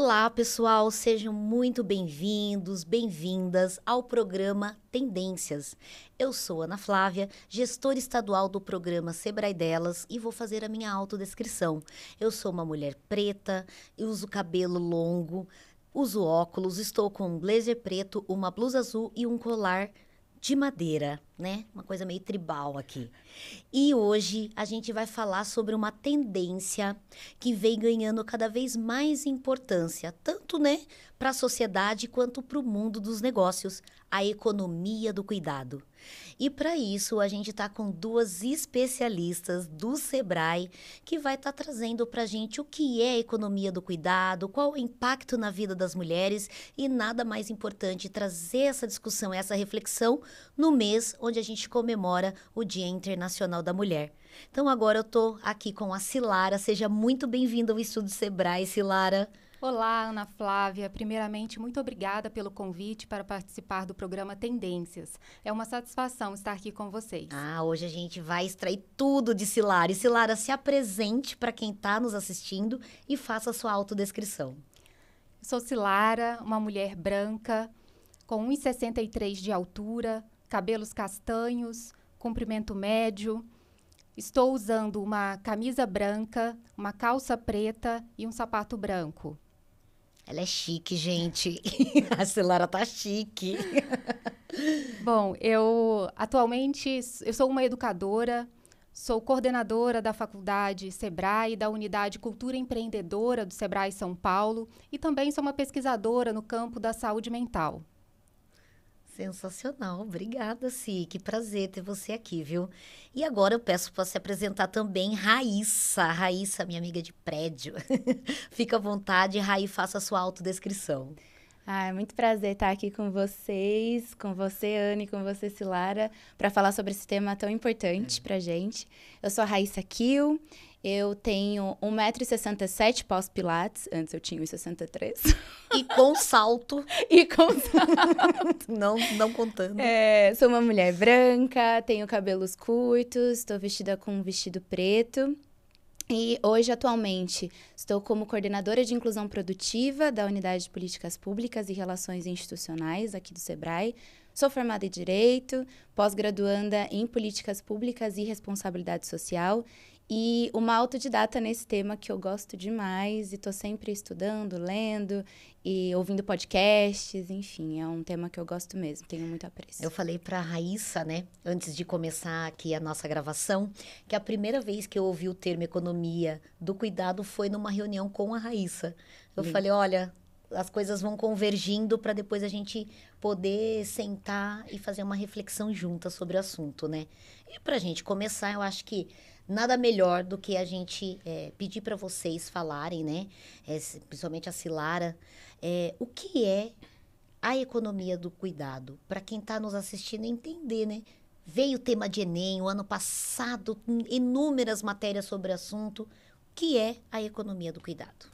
Olá, pessoal, sejam muito bem-vindos, bem-vindas ao programa Tendências. Eu sou Ana Flávia, gestora estadual do programa Sebrae Delas e vou fazer a minha autodescrição. Eu sou uma mulher preta, uso cabelo longo, uso óculos, estou com um blazer preto, uma blusa azul e um colar de madeira, né? Uma coisa meio tribal aqui. E hoje a gente vai falar sobre uma tendência que vem ganhando cada vez mais importância, tanto, né, para a sociedade quanto para o mundo dos negócios, a economia do cuidado. E para isso, a gente está com duas especialistas do Sebrae que vai estar tá trazendo para a gente o que é a economia do cuidado, qual o impacto na vida das mulheres e nada mais importante, trazer essa discussão, essa reflexão no mês onde a gente comemora o Dia Internacional da Mulher. Então agora eu estou aqui com a Silara. Seja muito bem-vinda ao Estudo Sebrae, Silara. Olá, Ana Flávia. Primeiramente, muito obrigada pelo convite para participar do programa Tendências. É uma satisfação estar aqui com vocês. Ah, hoje a gente vai extrair tudo de Silara. E Silara, se apresente para quem está nos assistindo e faça sua autodescrição. sou Silara, uma mulher branca, com 1,63 de altura, cabelos castanhos, comprimento médio. Estou usando uma camisa branca, uma calça preta e um sapato branco. Ela é chique, gente. a Celara tá chique. Bom, eu atualmente eu sou uma educadora, sou coordenadora da faculdade Sebrae da unidade Cultura Empreendedora do Sebrae São Paulo e também sou uma pesquisadora no campo da saúde mental. Sensacional, obrigada, Si. Que prazer ter você aqui, viu? E agora eu peço para se apresentar também Raíssa. Raíssa, minha amiga de prédio. Fica à vontade, Raí, faça a sua autodescrição. Ah, é muito prazer estar aqui com vocês, com você, Anne, com você, Silara, para falar sobre esse tema tão importante é. para gente. Eu sou a Raíssa Kiel, eu tenho 1,67m pós-pilates. Antes eu tinha 1,63m. E com salto. e com salto. Não, não contando. É, sou uma mulher branca, tenho cabelos curtos, estou vestida com um vestido preto. E hoje, atualmente, estou como coordenadora de inclusão produtiva da Unidade de Políticas Públicas e Relações Institucionais aqui do SEBRAE. Sou formada em Direito, pós-graduanda em Políticas Públicas e Responsabilidade Social e uma autodidata nesse tema que eu gosto demais e tô sempre estudando, lendo e ouvindo podcasts, enfim, é um tema que eu gosto mesmo, tenho muito apreço. Eu falei para Raíssa, né, antes de começar aqui a nossa gravação, que a primeira vez que eu ouvi o termo economia do cuidado foi numa reunião com a Raíssa. Eu Sim. falei, olha, as coisas vão convergindo para depois a gente poder sentar e fazer uma reflexão junta sobre o assunto, né? E para a gente começar, eu acho que nada melhor do que a gente é, pedir para vocês falarem, né? É, principalmente a Silara, é, o que é a economia do cuidado? Para quem está nos assistindo entender, né? Veio o tema de Enem, o ano passado, inúmeras matérias sobre o assunto. O que é a economia do cuidado?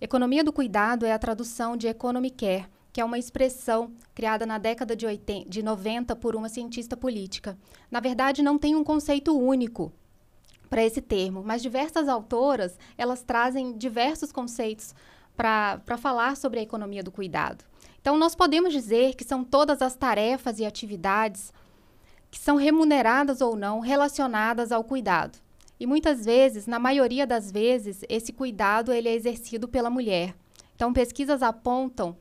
Economia do cuidado é a tradução de economy care, que é uma expressão criada na década de, 80, de 90 por uma cientista política. Na verdade, não tem um conceito único para esse termo, mas diversas autoras, elas trazem diversos conceitos para falar sobre a economia do cuidado. Então, nós podemos dizer que são todas as tarefas e atividades que são remuneradas ou não relacionadas ao cuidado. E muitas vezes, na maioria das vezes, esse cuidado ele é exercido pela mulher. Então, pesquisas apontam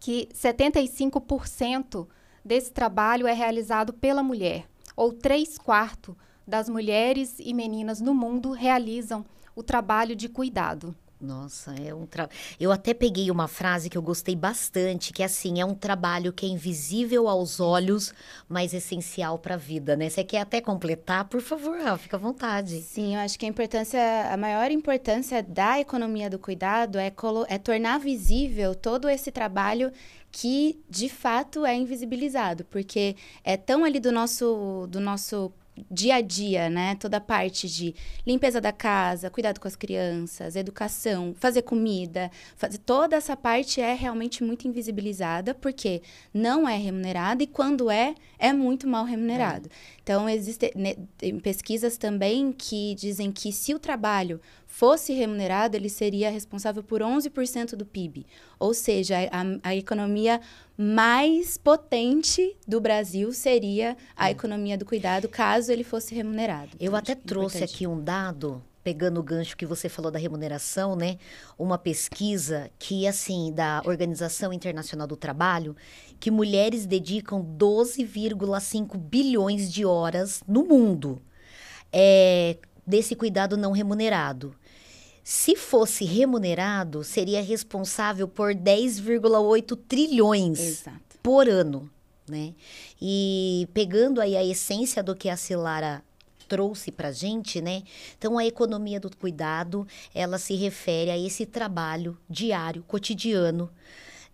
que 75% desse trabalho é realizado pela mulher, ou 3 quartos das mulheres e meninas no mundo realizam o trabalho de cuidado. Nossa, é um trabalho. Eu até peguei uma frase que eu gostei bastante, que é assim, é um trabalho que é invisível aos olhos, mas essencial para a vida, né? Você quer até completar, por favor, fica à vontade. Sim, eu acho que a importância, a maior importância da economia do cuidado é, é tornar visível todo esse trabalho que de fato é invisibilizado, porque é tão ali do nosso do nosso dia a dia, né? Toda a parte de limpeza da casa, cuidado com as crianças, educação, fazer comida, fazer toda essa parte é realmente muito invisibilizada porque não é remunerada e quando é, é muito mal remunerado. É. Então, existem né, pesquisas também que dizem que se o trabalho fosse remunerado, ele seria responsável por 11% do PIB, ou seja, a, a, economia mais potente do Brasil seria a hum. economia do cuidado, caso ele fosse remunerado. Eu então, até é trouxe aqui um dado pegando o gancho que você falou da remuneração, né? Uma pesquisa que, assim, da Organização Internacional do Trabalho, que mulheres dedicam 12,5 bilhões de horas no mundo é, desse cuidado não remunerado. Se fosse remunerado, seria responsável por 10,8 trilhões Exato. por ano, né? E pegando aí a essência do que a Cilara trouxe para a gente, né? Então, a economia do cuidado, ela se refere a esse trabalho diário, cotidiano,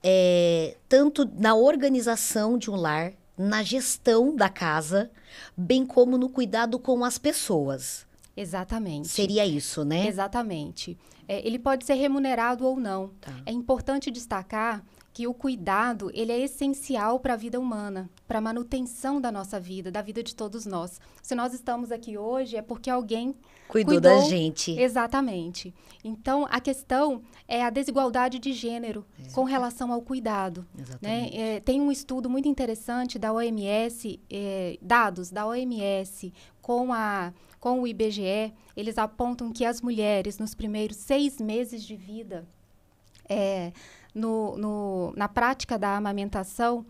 é, tanto na organização de um lar, na gestão da casa, bem como no cuidado com as pessoas. Exatamente. Seria isso, né? Exatamente. É, ele pode ser remunerado ou não. Tá. É importante destacar que o cuidado ele é essencial para a vida humana, para a manutenção da nossa vida, da vida de todos nós. Se nós estamos aqui hoje é porque alguém cuidou, cuidou da gente. Exatamente. Então a questão é a desigualdade de gênero Exatamente. com relação ao cuidado. Né? É, tem um estudo muito interessante da OMS, é, dados da OMS com a com o IBGE, eles apontam que as mulheres nos primeiros seis meses de vida é, no, no, na prática da amamentação,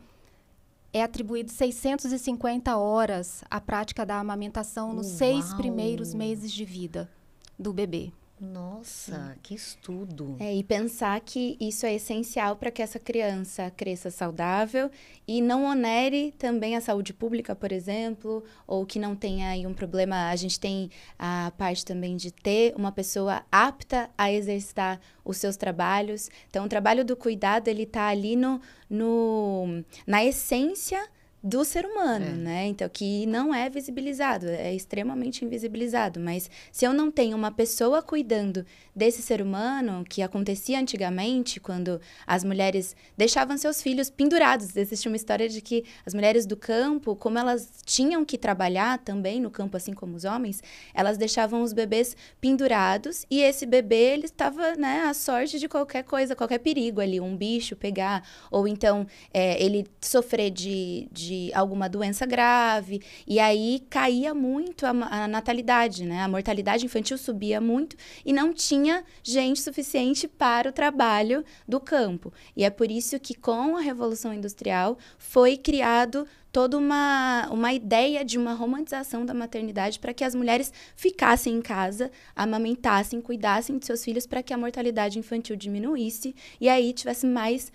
é atribuído 650 horas à prática da amamentação nos Uau. seis primeiros meses de vida do bebê. Nossa, Sim. que estudo! É, e pensar que isso é essencial para que essa criança cresça saudável e não onere também a saúde pública, por exemplo, ou que não tenha aí um problema. A gente tem a parte também de ter uma pessoa apta a exercitar os seus trabalhos. Então, o trabalho do cuidado, ele está ali no, no, na essência do ser humano, é. né? Então, que não é visibilizado, é extremamente invisibilizado. Mas se eu não tenho uma pessoa cuidando desse ser humano, que acontecia antigamente, quando as mulheres deixavam seus filhos pendurados. Existe uma história de que as mulheres do campo, como elas tinham que trabalhar também no campo, assim como os homens, elas deixavam os bebês pendurados e esse bebê, ele estava, né, à sorte de qualquer coisa, qualquer perigo ali, um bicho pegar, ou então é, ele sofrer de, de de alguma doença grave. E aí caía muito a, a natalidade, né? A mortalidade infantil subia muito e não tinha gente suficiente para o trabalho do campo. E é por isso que, com a Revolução Industrial, foi criado toda uma, uma ideia de uma romantização da maternidade para que as mulheres ficassem em casa, amamentassem, cuidassem de seus filhos para que a mortalidade infantil diminuísse e aí tivesse mais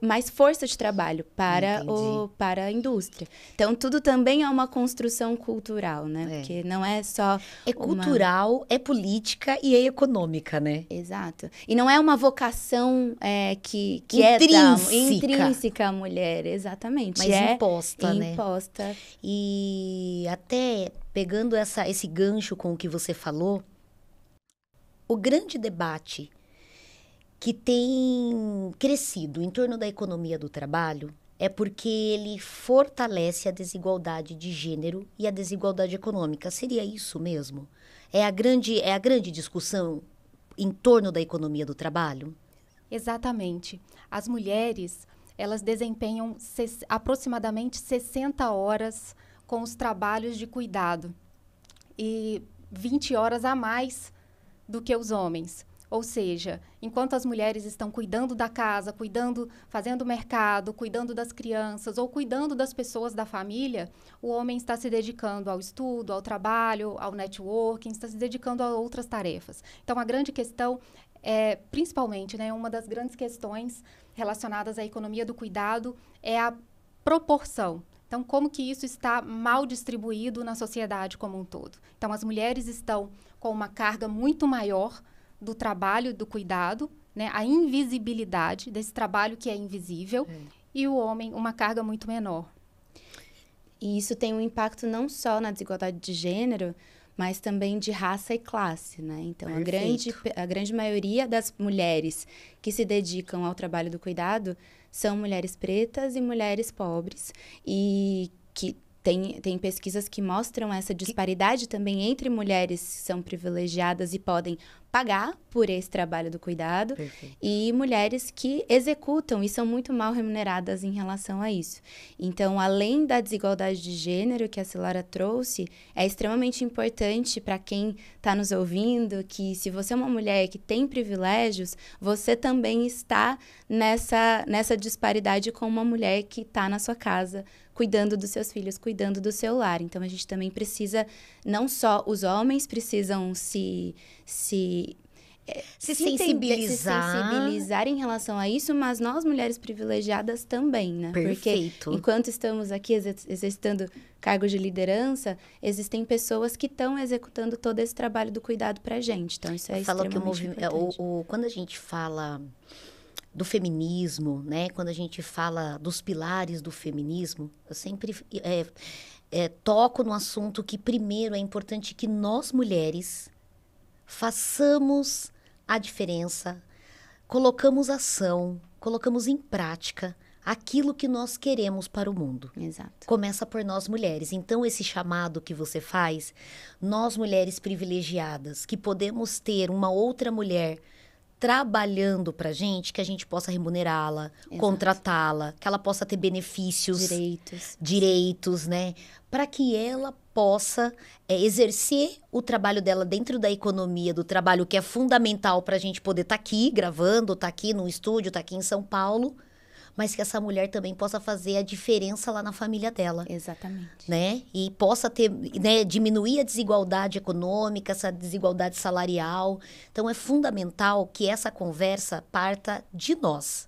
mais força de trabalho para, o, para a indústria. Então, tudo também é uma construção cultural, né? É. Porque não é só. É uma... cultural, é política e é econômica, né? Exato. E não é uma vocação é, que, que intrínseca. é da, intrínseca à mulher, exatamente. Mas é imposta, né? Imposta. E até pegando essa, esse gancho com o que você falou, o grande debate que tem crescido em torno da economia do trabalho é porque ele fortalece a desigualdade de gênero e a desigualdade econômica. Seria isso mesmo? É a grande, é a grande discussão em torno da economia do trabalho? Exatamente. As mulheres, elas desempenham aproximadamente 60 horas com os trabalhos de cuidado e 20 horas a mais do que os homens. Ou seja, enquanto as mulheres estão cuidando da casa, cuidando, fazendo mercado, cuidando das crianças ou cuidando das pessoas da família, o homem está se dedicando ao estudo, ao trabalho, ao networking, está se dedicando a outras tarefas. Então, a grande questão é, principalmente, né, uma das grandes questões relacionadas à economia do cuidado é a proporção. Então, como que isso está mal distribuído na sociedade como um todo? Então, as mulheres estão com uma carga muito maior do trabalho do cuidado, né, a invisibilidade desse trabalho que é invisível, é. e o homem uma carga muito menor. E isso tem um impacto não só na desigualdade de gênero, mas também de raça e classe, né? Então, a grande, a grande maioria das mulheres que se dedicam ao trabalho do cuidado são mulheres pretas e mulheres pobres e que tem, tem pesquisas que mostram essa disparidade também entre mulheres que são privilegiadas e podem pagar por esse trabalho do cuidado Perfeito. e mulheres que executam e são muito mal remuneradas em relação a isso. Então, além da desigualdade de gênero que a Celara trouxe, é extremamente importante para quem está nos ouvindo que se você é uma mulher que tem privilégios, você também está nessa, nessa disparidade com uma mulher que está na sua casa cuidando dos seus filhos, cuidando do seu lar. Então a gente também precisa, não só os homens precisam se. se eh, se sensibilizar. se sensibilizar em relação a isso, mas nós mulheres privilegiadas também, né? Perfeito. Porque enquanto estamos aqui exercitando cargos de liderança, existem pessoas que estão executando todo esse trabalho do cuidado pra gente. Então isso é Falou que o movimento, é, o, o, quando a gente fala do feminismo, né? Quando a gente fala dos pilares do feminismo, eu sempre é, é, toco no assunto que primeiro é importante que nós mulheres façamos a diferença, colocamos ação, colocamos em prática aquilo que nós queremos para o mundo. Exato. Começa por nós mulheres. Então esse chamado que você faz, nós mulheres privilegiadas que podemos ter uma outra mulher trabalhando para gente que a gente possa remunerá-la, contratá-la, que ela possa ter benefícios, direitos, direitos, né, para que ela possa é, exercer o trabalho dela dentro da economia do trabalho que é fundamental para a gente poder estar tá aqui gravando, estar tá aqui no estúdio, estar tá aqui em São Paulo, mas que essa mulher também possa fazer a diferença lá na família dela. Exatamente. Né? E possa ter, né, diminuir a desigualdade econômica, essa desigualdade salarial. Então é fundamental que essa conversa parta de nós,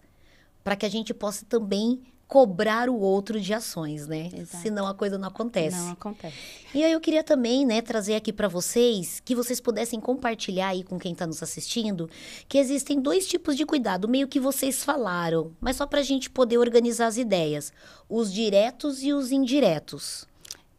para que a gente possa também cobrar o outro de ações, né? Exato. Senão a coisa não acontece. Não acontece. E aí eu queria também, né, trazer aqui para vocês que vocês pudessem compartilhar aí com quem está nos assistindo que existem dois tipos de cuidado, meio que vocês falaram, mas só para a gente poder organizar as ideias, os diretos e os indiretos.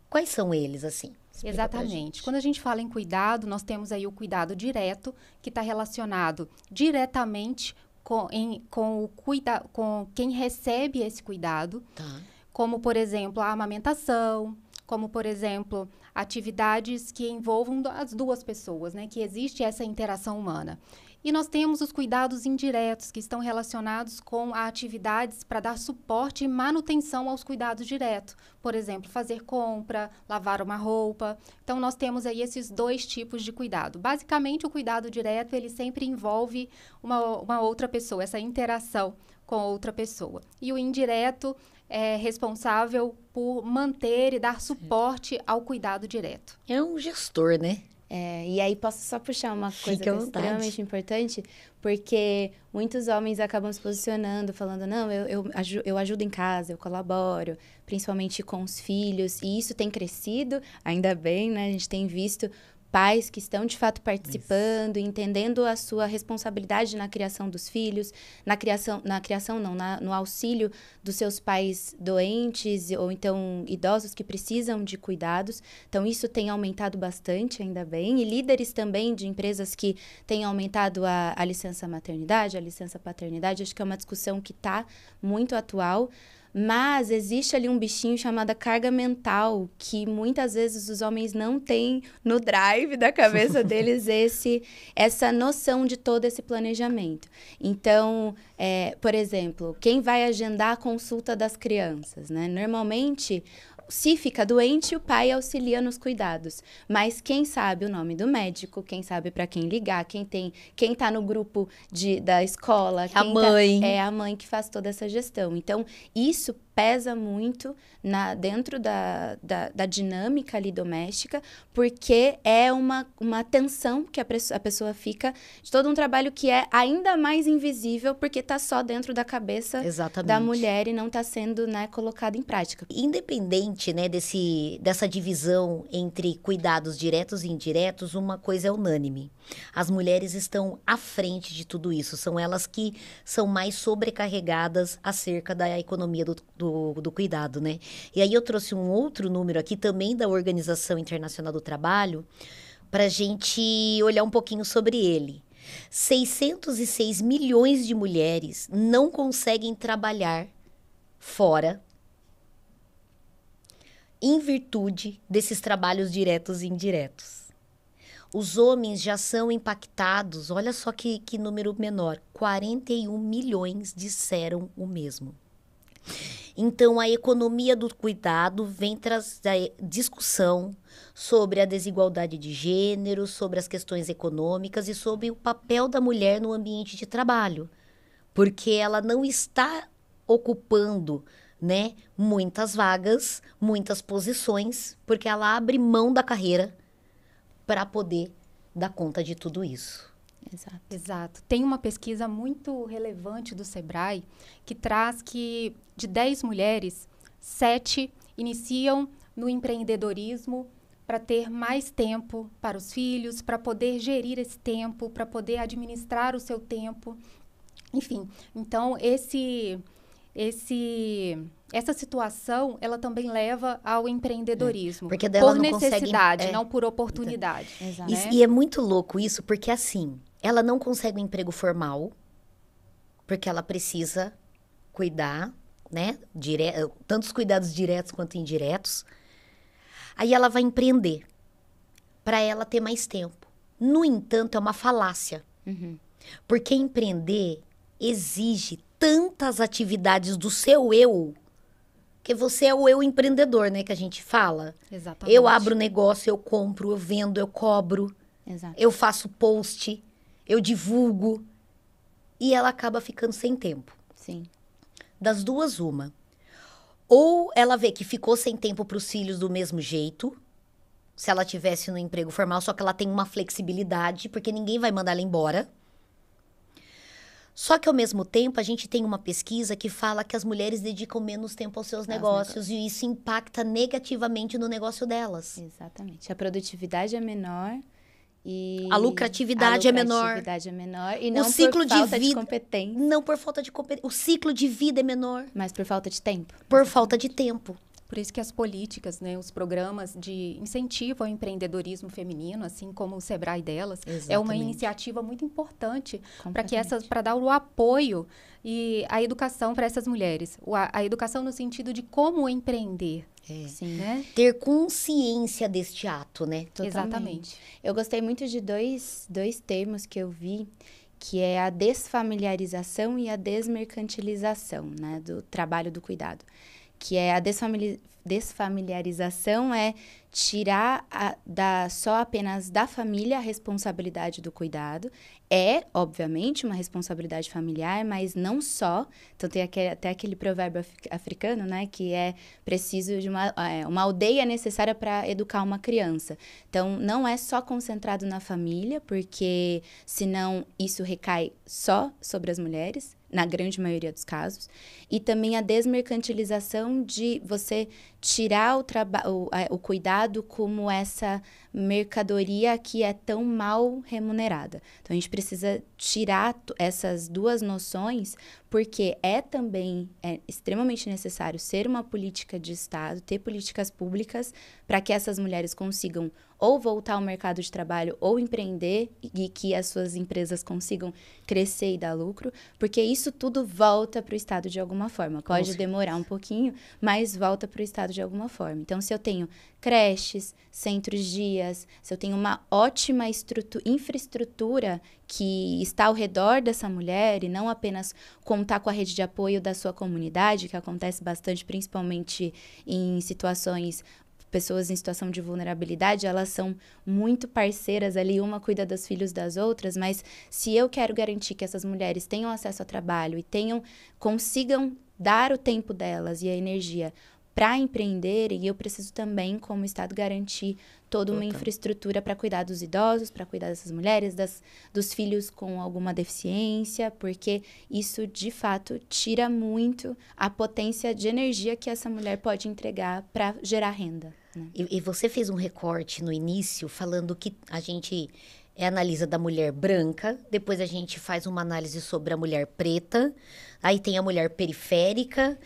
Quais são eles, assim? Explica Exatamente. Quando a gente fala em cuidado, nós temos aí o cuidado direto, que está relacionado diretamente com, em, com, o cuida, com quem recebe esse cuidado, tá. como, por exemplo, a amamentação, como, por exemplo, atividades que envolvam as duas pessoas, né? Que existe essa interação humana. E nós temos os cuidados indiretos, que estão relacionados com atividades para dar suporte e manutenção aos cuidados diretos. Por exemplo, fazer compra, lavar uma roupa. Então, nós temos aí esses dois tipos de cuidado. Basicamente, o cuidado direto, ele sempre envolve uma, uma outra pessoa, essa interação com outra pessoa. E o indireto é responsável por manter e dar suporte ao cuidado direto. É um gestor, né? É, e aí posso só puxar uma coisa que é extremamente importante, porque muitos homens acabam se posicionando, falando, não, eu, eu, eu ajudo em casa, eu colaboro, principalmente com os filhos, e isso tem crescido, ainda bem, né? A gente tem visto pais que estão de fato participando, Isso. entendendo a sua responsabilidade na criação dos filhos, na criação, na criação não, na, no auxílio dos seus pais doentes ou então idosos que precisam de cuidados. Então isso tem aumentado bastante, ainda bem, e líderes também de empresas que têm aumentado a, a licença maternidade, a licença paternidade. Acho que é uma discussão que está muito atual. Mas existe ali um bichinho chamado carga mental, que muitas vezes os homens não têm no drive da cabeça deles esse essa noção de todo esse planejamento. Então, é, por exemplo, quem vai agendar a consulta das crianças, né? Normalmente, se fica doente, o pai auxilia nos cuidados. Mas quem sabe o nome do médico, quem sabe para quem ligar, quem tem, quem tá no grupo de, da escola, a tá mãe. Tá, é a mãe que faz toda essa gestão. Então, isso pesa muito na, dentro da, da, da dinâmica ali doméstica, porque é uma, uma tensão que a, a pessoa fica de todo um trabalho que é ainda mais invisível, porque está só dentro da cabeça Exatamente. da mulher e não está sendo né, colocado em prática. Independente né, desse, dessa divisão entre cuidados diretos e indiretos, uma coisa é unânime. As mulheres estão à frente de tudo isso, são elas que são mais sobrecarregadas acerca da economia do, do do, cuidado, né? E aí eu trouxe um outro número aqui também da Organização Internacional do Trabalho para a gente olhar um pouquinho sobre ele. 606 milhões de mulheres não conseguem trabalhar fora em virtude desses trabalhos diretos e indiretos. Os homens já são impactados, olha só que, que número menor: 41 milhões disseram o mesmo. Então, a economia do cuidado vem trazer discussão sobre a desigualdade de gênero, sobre as questões econômicas e sobre o papel da mulher no ambiente de trabalho, porque ela não está ocupando né, muitas vagas, muitas posições, porque ela abre mão da carreira para poder dar conta de tudo isso. Exato. Exato. Tem uma pesquisa muito relevante do Sebrae que traz que de 10 mulheres, 7 iniciam no empreendedorismo para ter mais tempo para os filhos, para poder gerir esse tempo, para poder administrar o seu tempo. Enfim, então esse esse essa situação ela também leva ao empreendedorismo é, porque dela por não necessidade consegue, é, não por oportunidade então, né? e, e é muito louco isso porque assim ela não consegue um emprego formal, porque ela precisa cuidar, né? Dire... Tantos cuidados diretos quanto indiretos. Aí ela vai empreender para ela ter mais tempo. No entanto, é uma falácia. Uhum. Porque empreender exige tantas atividades do seu eu, que você é o eu empreendedor, né? Que a gente fala. Exatamente. Eu abro negócio, eu compro, eu vendo, eu cobro. Exato. Eu faço post eu divulgo. E ela acaba ficando sem tempo. Sim. Das duas, uma. Ou ela vê que ficou sem tempo para os filhos do mesmo jeito, se ela tivesse no emprego formal, só que ela tem uma flexibilidade, porque ninguém vai mandar ela embora. Só que ao mesmo tempo, a gente tem uma pesquisa que fala que as mulheres dedicam menos tempo aos seus negócios, negócios e isso impacta negativamente no negócio delas. Exatamente. A produtividade é menor e a lucratividade, é menor. A lucratividade é menor e não o ciclo por falta de, vida, de competência. Não por falta de competência. O ciclo de vida é menor. Mas por falta de tempo. Por falta de tempo. Por isso que as políticas, né, os programas de incentivo ao empreendedorismo feminino, assim como o Sebrae delas, Exatamente. é uma iniciativa muito importante para que essas para dar o apoio e a educação para essas mulheres, a, a educação no sentido de como empreender, é. Sim. Né? Ter consciência deste ato, né? Totalmente. Exatamente. Eu gostei muito de dois, dois termos que eu vi, que é a desfamiliarização e a desmercantilização, né? Do trabalho do cuidado. Que é a desfamiliarização desfamiliarização é tirar a, da, só apenas da família a responsabilidade do cuidado. É, obviamente, uma responsabilidade familiar, mas não só. Então, tem aquele, até aquele provérbio africano, né? Que é preciso de uma, é, uma aldeia necessária para educar uma criança. Então, não é só concentrado na família, porque senão isso recai só sobre as mulheres, na grande maioria dos casos. E também a desmercantilização de você tirar o, o, o cuidado como essa mercadoria que é tão mal remunerada. Então a gente precisa tirar essas duas noções, porque é também é extremamente necessário ser uma política de Estado, ter políticas públicas para que essas mulheres consigam ou voltar ao mercado de trabalho ou empreender e que as suas empresas consigam crescer e dar lucro, porque isso tudo volta para o Estado de alguma forma. Pode demorar um pouquinho, mas volta para o Estado de alguma forma. Então, se eu tenho creches, centros de se eu tenho uma ótima infraestrutura que está ao redor dessa mulher e não apenas contar com a rede de apoio da sua comunidade, que acontece bastante, principalmente em situações pessoas em situação de vulnerabilidade, elas são muito parceiras ali, uma cuida dos filhos das outras, mas se eu quero garantir que essas mulheres tenham acesso ao trabalho e tenham consigam dar o tempo delas e a energia para empreenderem, eu preciso também, como Estado, garantir toda uma infraestrutura para cuidar dos idosos, para cuidar dessas mulheres, das, dos filhos com alguma deficiência, porque isso, de fato, tira muito a potência de energia que essa mulher pode entregar para gerar renda. Né? E, e você fez um recorte no início falando que a gente é, analisa da mulher branca, depois a gente faz uma análise sobre a mulher preta, aí tem a mulher periférica,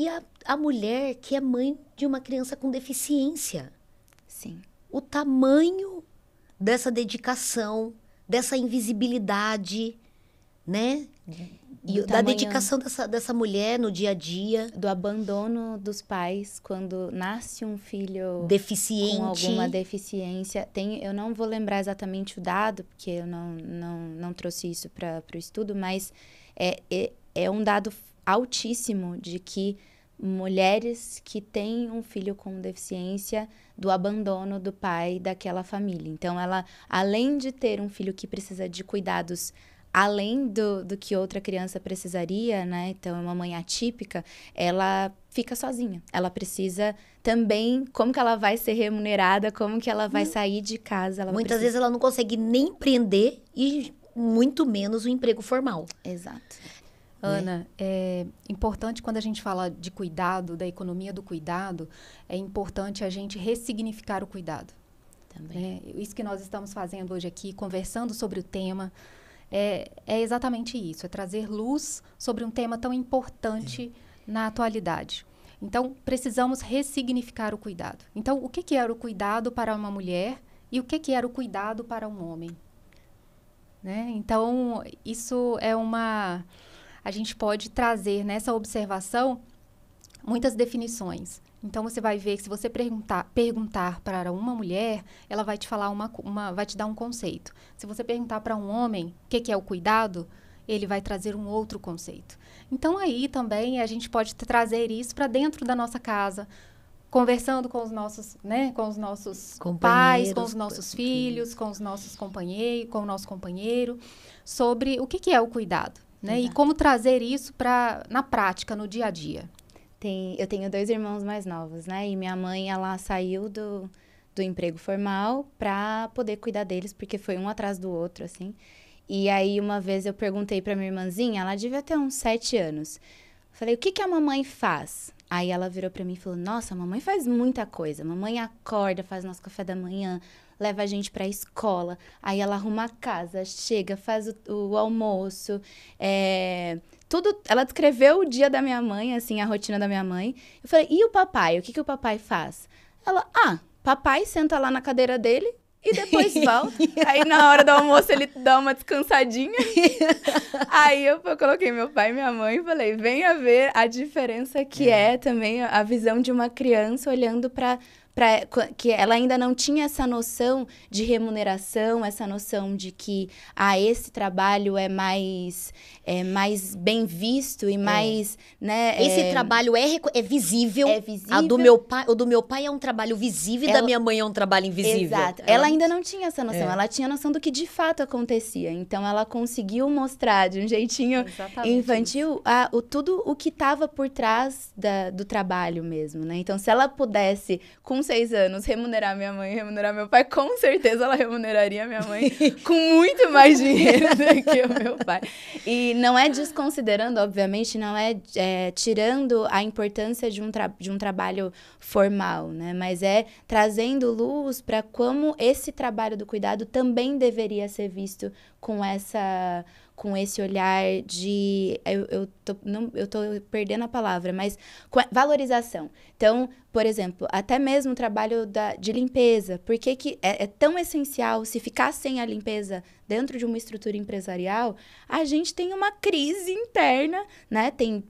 e a, a mulher que é mãe de uma criança com deficiência. Sim. O tamanho dessa dedicação, dessa invisibilidade, né? E da tamanho, dedicação dessa, dessa mulher no dia a dia. Do abandono dos pais quando nasce um filho deficiente. com alguma deficiência. Tem, eu não vou lembrar exatamente o dado, porque eu não, não, não trouxe isso para o estudo, mas é, é, é um dado altíssimo de que mulheres que têm um filho com deficiência do abandono do pai daquela família. Então, ela, além de ter um filho que precisa de cuidados além do, do que outra criança precisaria, né? Então, é uma mãe atípica, ela fica sozinha. Ela precisa também, como que ela vai ser remunerada, como que ela vai hum. sair de casa. Muitas precisa... vezes ela não consegue nem prender e muito menos o um emprego formal. Exato. Né? Ana, é importante quando a gente fala de cuidado, da economia do cuidado, é importante a gente ressignificar o cuidado. Também. Né? Isso que nós estamos fazendo hoje aqui, conversando sobre o tema, é, é exatamente isso: é trazer luz sobre um tema tão importante é. na atualidade. Então, precisamos ressignificar o cuidado. Então, o que, que era o cuidado para uma mulher e o que, que era o cuidado para um homem? Né? Então, isso é uma a gente pode trazer nessa observação muitas definições. Então você vai ver que se você perguntar, perguntar para uma mulher, ela vai te falar uma, uma vai te dar um conceito. Se você perguntar para um homem o que, que é o cuidado, ele vai trazer um outro conceito. Então aí também a gente pode trazer isso para dentro da nossa casa, conversando com os nossos, né, com os nossos pais, com os nossos filhos, com os nossos companheiros, com o nosso companheiro, sobre o que, que é o cuidado. Né? Exato. E como trazer isso para na prática, no dia a dia? Tem, eu tenho dois irmãos mais novos, né? E minha mãe, ela saiu do, do emprego formal para poder cuidar deles, porque foi um atrás do outro, assim. E aí, uma vez eu perguntei para minha irmãzinha, ela devia ter uns sete anos. Falei, o que, que a mamãe faz? Aí ela virou para mim e falou: Nossa, a mamãe faz muita coisa. mamãe acorda, faz nosso café da manhã, leva a gente para a escola, aí ela arruma a casa, chega, faz o, o almoço, é, tudo. Ela descreveu o dia da minha mãe, assim, a rotina da minha mãe. Eu falei, e o papai? O que, que o papai faz? Ela, ah, papai senta lá na cadeira dele, e depois volta. aí na hora do almoço ele dá uma descansadinha. aí eu coloquei meu pai e minha mãe e falei: venha ver a diferença que é, é também a visão de uma criança olhando para pra, que ela ainda não tinha essa noção de remuneração, essa noção de que ah, esse trabalho é mais, é mais bem visto e é. mais. É. Né, esse é, trabalho é, é visível. É visível. A do meu pai, o do meu pai é um trabalho visível ela, e da minha mãe é um trabalho invisível. Exato. Ela, ela ainda não tinha essa noção, é. ela tinha a noção do que de fato acontecia. Então ela conseguiu mostrar de um jeitinho Exatamente infantil a, o, tudo o que estava por trás da, do trabalho mesmo, né? Então, se ela pudesse, com seis anos, remunerar minha mãe, remunerar meu pai, com certeza ela remuneraria minha mãe com muito mais dinheiro do que o meu pai. E não é desconsiderando, obviamente, não é, é tirando a importância de um, de um trabalho formal, né? Mas é trazendo luz para como esse trabalho do cuidado também deveria ser visto com essa com esse olhar de. Eu, eu, tô, não, eu tô perdendo a palavra, mas valorização. Então, por exemplo, até mesmo o trabalho da, de limpeza. Por que, que é, é tão essencial se ficar sem a limpeza dentro de uma estrutura empresarial, a gente tem uma crise interna, né? Tem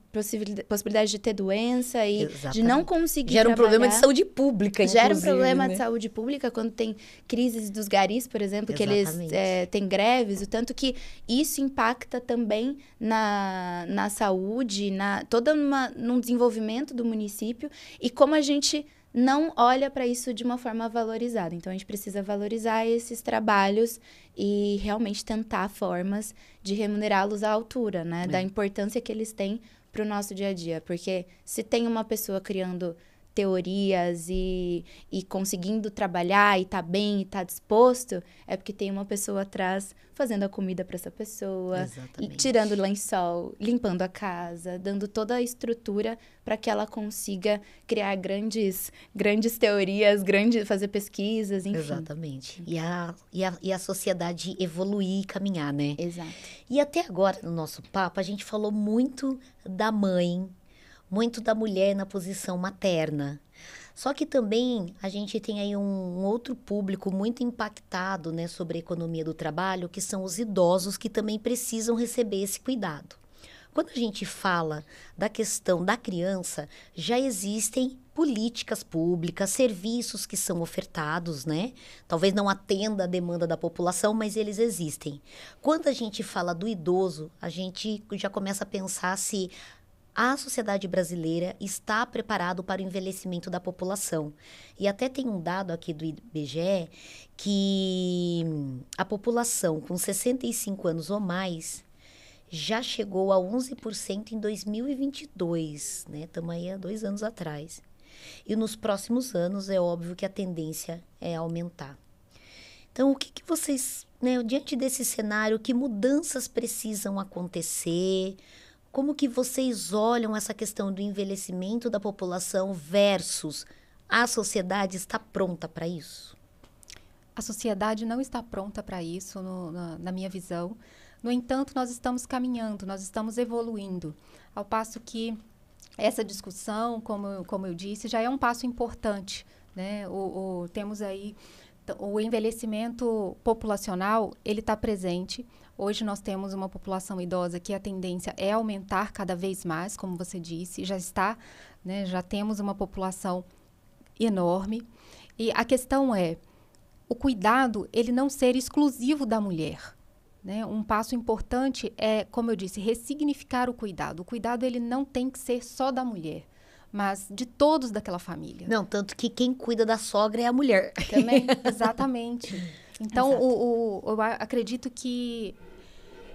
possibilidade de ter doença e Exatamente. de não conseguir Gera um trabalhar. problema de saúde pública, Gera um problema né? de saúde pública quando tem crises dos garis, por exemplo, Exatamente. que eles é, têm greves, o tanto que isso impacta também na, na saúde, na toda uma, num desenvolvimento do município e como a gente não olha para isso de uma forma valorizada. Então a gente precisa valorizar esses trabalhos e realmente tentar formas de remunerá-los à altura, né? É. Da importância que eles têm para o nosso dia a dia. Porque se tem uma pessoa criando teorias e, e conseguindo trabalhar e tá bem e tá disposto, é porque tem uma pessoa atrás fazendo a comida para essa pessoa, tirando lençol, limpando a casa, dando toda a estrutura para que ela consiga criar grandes, grandes teorias, grandes, fazer pesquisas, enfim. Exatamente. E a, e, a, e a sociedade evoluir e caminhar, né? Exato. E até agora, no nosso papo, a gente falou muito da mãe, muito da mulher na posição materna. Só que também a gente tem aí um outro público muito impactado né, sobre a economia do trabalho, que são os idosos que também precisam receber esse cuidado. Quando a gente fala da questão da criança, já existem políticas públicas, serviços que são ofertados, né? Talvez não atenda a demanda da população, mas eles existem. Quando a gente fala do idoso, a gente já começa a pensar se a sociedade brasileira está preparada para o envelhecimento da população. E até tem um dado aqui do IBGE que hum, a população com 65 anos ou mais já chegou a 11% em 2022, né? Estamos aí há dois anos atrás. E nos próximos anos é óbvio que a tendência é aumentar. Então, o que, que vocês, né, diante desse cenário, que mudanças precisam acontecer? Como que vocês olham essa questão do envelhecimento da população versus a sociedade está pronta para isso? A sociedade não está pronta para isso, no, na, na minha visão. No entanto, nós estamos caminhando, nós estamos evoluindo. Ao passo que essa discussão, como, como eu disse, já é um passo importante. Né? O, o temos aí o envelhecimento populacional, ele está presente. Hoje nós temos uma população idosa que a tendência é aumentar cada vez mais, como você disse, já está, né, já temos uma população enorme. E a questão é o cuidado ele não ser exclusivo da mulher. Né? Um passo importante é, como eu disse, ressignificar o cuidado. O cuidado ele não tem que ser só da mulher mas de todos daquela família. Não, tanto que quem cuida da sogra é a mulher. Também, exatamente. Então, o, o, eu acredito que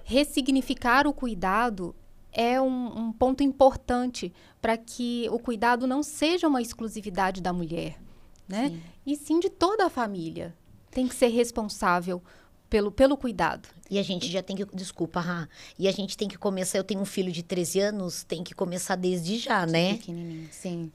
ressignificar o cuidado é um, um ponto importante para que o cuidado não seja uma exclusividade da mulher, né? Sim. E sim de toda a família. Tem que ser responsável pelo, pelo cuidado. E a gente já tem que. Desculpa, Ra, E a gente tem que começar. Eu tenho um filho de 13 anos, tem que começar desde já, né? Pequenininho, sim.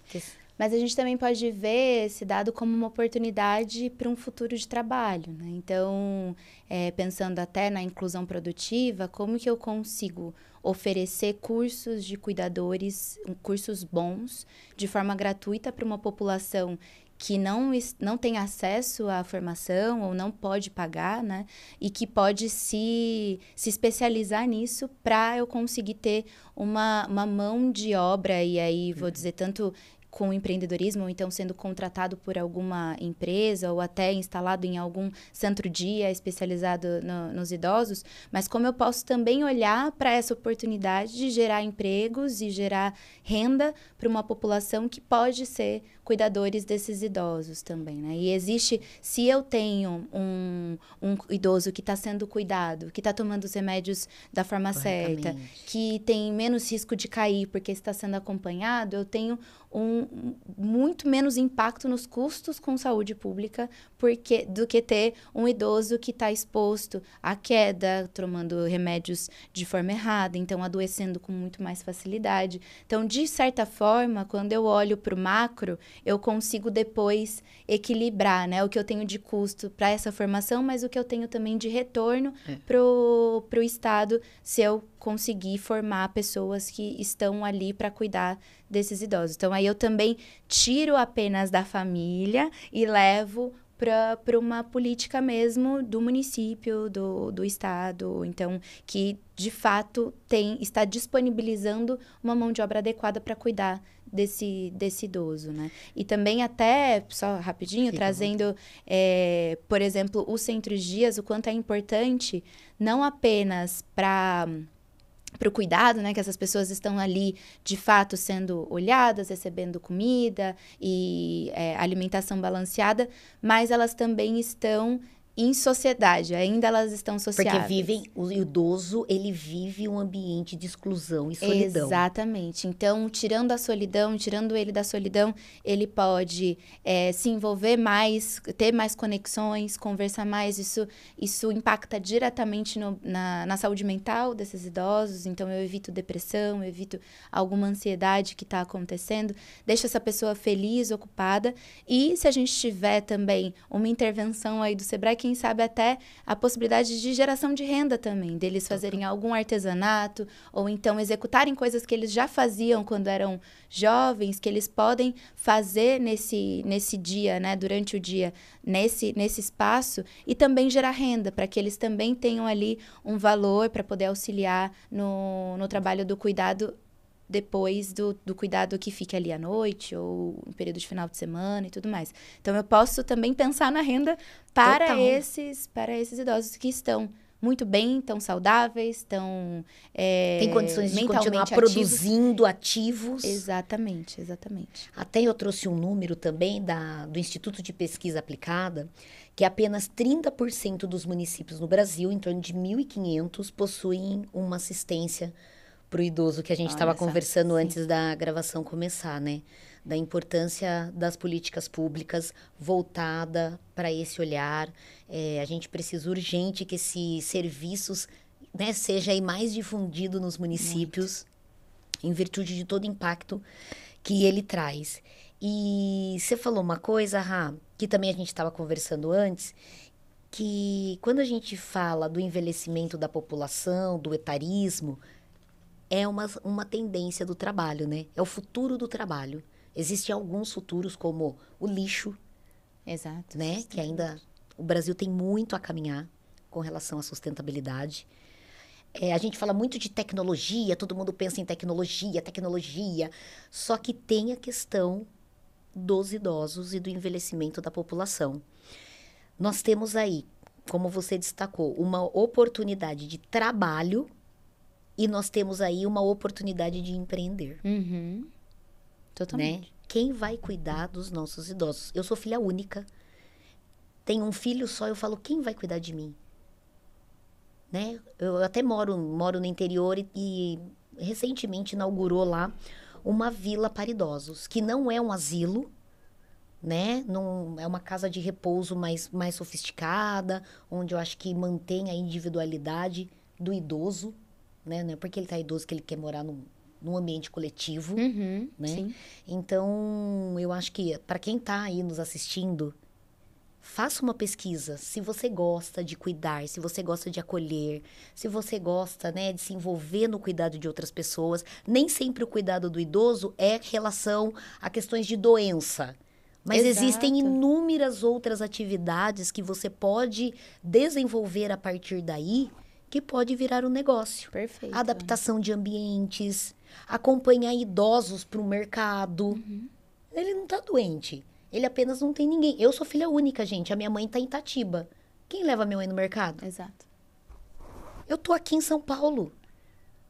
Mas a gente também pode ver esse dado como uma oportunidade para um futuro de trabalho. Né? Então, é, pensando até na inclusão produtiva, como que eu consigo oferecer cursos de cuidadores, cursos bons, de forma gratuita para uma população que não, não tem acesso à formação ou não pode pagar, né? E que pode se, se especializar nisso para eu conseguir ter uma, uma mão de obra, e aí vou uhum. dizer tanto com o empreendedorismo, ou então sendo contratado por alguma empresa, ou até instalado em algum centro-dia especializado no, nos idosos, mas como eu posso também olhar para essa oportunidade de gerar empregos e gerar renda para uma população que pode ser cuidadores desses idosos também, né? E existe, se eu tenho um, um idoso que está sendo cuidado, que está tomando os remédios da forma certa, que tem menos risco de cair porque está sendo acompanhado, eu tenho um muito menos impacto nos custos com saúde pública porque do que ter um idoso que está exposto à queda, tomando remédios de forma errada, então adoecendo com muito mais facilidade. Então, de certa forma, quando eu olho para o macro, eu consigo depois equilibrar, né? O que eu tenho de custo para essa formação, mas o que eu tenho também de retorno é. pro, pro Estado se eu conseguir formar pessoas que estão ali para cuidar desses idosos. Então, aí eu também tiro apenas da família e levo para uma política mesmo do município, do, do estado, então que de fato tem está disponibilizando uma mão de obra adequada para cuidar desse, desse idoso, né? E também até, só rapidinho, Fica trazendo, é, por exemplo, os centros dias, o quanto é importante, não apenas para para o cuidado, né? Que essas pessoas estão ali de fato sendo olhadas, recebendo comida e é, alimentação balanceada, mas elas também estão em sociedade, ainda elas estão sociais Porque vivem, o idoso, ele vive um ambiente de exclusão e solidão. Exatamente. Então, tirando a solidão, tirando ele da solidão, ele pode é, se envolver mais, ter mais conexões, conversar mais. Isso, isso impacta diretamente no, na, na saúde mental desses idosos. Então, eu evito depressão, eu evito alguma ansiedade que está acontecendo. Deixa essa pessoa feliz, ocupada. E se a gente tiver também uma intervenção aí do Sebrae, quem quem sabe até a possibilidade de geração de renda também, deles fazerem algum artesanato ou então executarem coisas que eles já faziam quando eram jovens, que eles podem fazer nesse, nesse dia, né, durante o dia, nesse, nesse espaço e também gerar renda, para que eles também tenham ali um valor para poder auxiliar no, no trabalho do cuidado depois do, do cuidado que fica ali à noite ou no período de final de semana e tudo mais. Então, eu posso também pensar na renda para Total. esses para esses idosos que estão muito bem, estão saudáveis, estão é, tem condições de continuar ativos. produzindo ativos. Exatamente, exatamente. Até eu trouxe um número também da, do Instituto de Pesquisa Aplicada, que apenas 30% dos municípios no Brasil, em torno de 1.500, possuem uma assistência pro idoso que a gente estava ah, conversando sim. antes da gravação começar, né? Da importância das políticas públicas voltada para esse olhar. É, a gente precisa urgente que esses serviços né, seja mais difundido nos municípios, Muito. em virtude de todo o impacto que ele traz. E você falou uma coisa, Ra, que também a gente estava conversando antes, que quando a gente fala do envelhecimento da população, do etarismo, é uma, uma tendência do trabalho, né? É o futuro do trabalho. Existem alguns futuros, como o lixo. Exato. Né? Que ainda o Brasil tem muito a caminhar com relação à sustentabilidade. É, a gente fala muito de tecnologia, todo mundo pensa em tecnologia, tecnologia. Só que tem a questão dos idosos e do envelhecimento da população. Nós temos aí, como você destacou, uma oportunidade de trabalho e nós temos aí uma oportunidade de empreender. Uhum. Totalmente. Né? Quem vai cuidar dos nossos idosos? Eu sou filha única. Tenho um filho só, eu falo, quem vai cuidar de mim? Né? Eu até moro, moro no interior e, e recentemente inaugurou lá uma vila para idosos, que não é um asilo, né? Não é uma casa de repouso mais, mais sofisticada, onde eu acho que mantém a individualidade do idoso, né? Não é porque ele está idoso que ele quer morar num, num ambiente coletivo, uhum, né? Sim. Então, eu acho que para quem está aí nos assistindo, faça uma pesquisa. Se você gosta de cuidar, se você gosta de acolher, se você gosta, né, de se envolver no cuidado de outras pessoas, nem sempre o cuidado do idoso é relação a questões de doença. Mas Exato. existem inúmeras outras atividades que você pode desenvolver a partir daí que pode virar um negócio. Perfeito. Adaptação de ambientes, acompanhar idosos para o mercado. Uhum. Ele não está doente. Ele apenas não tem ninguém. Eu sou filha única, gente. A minha mãe está em Itatiba. Quem leva minha mãe no mercado? Exato. Eu tô aqui em São Paulo.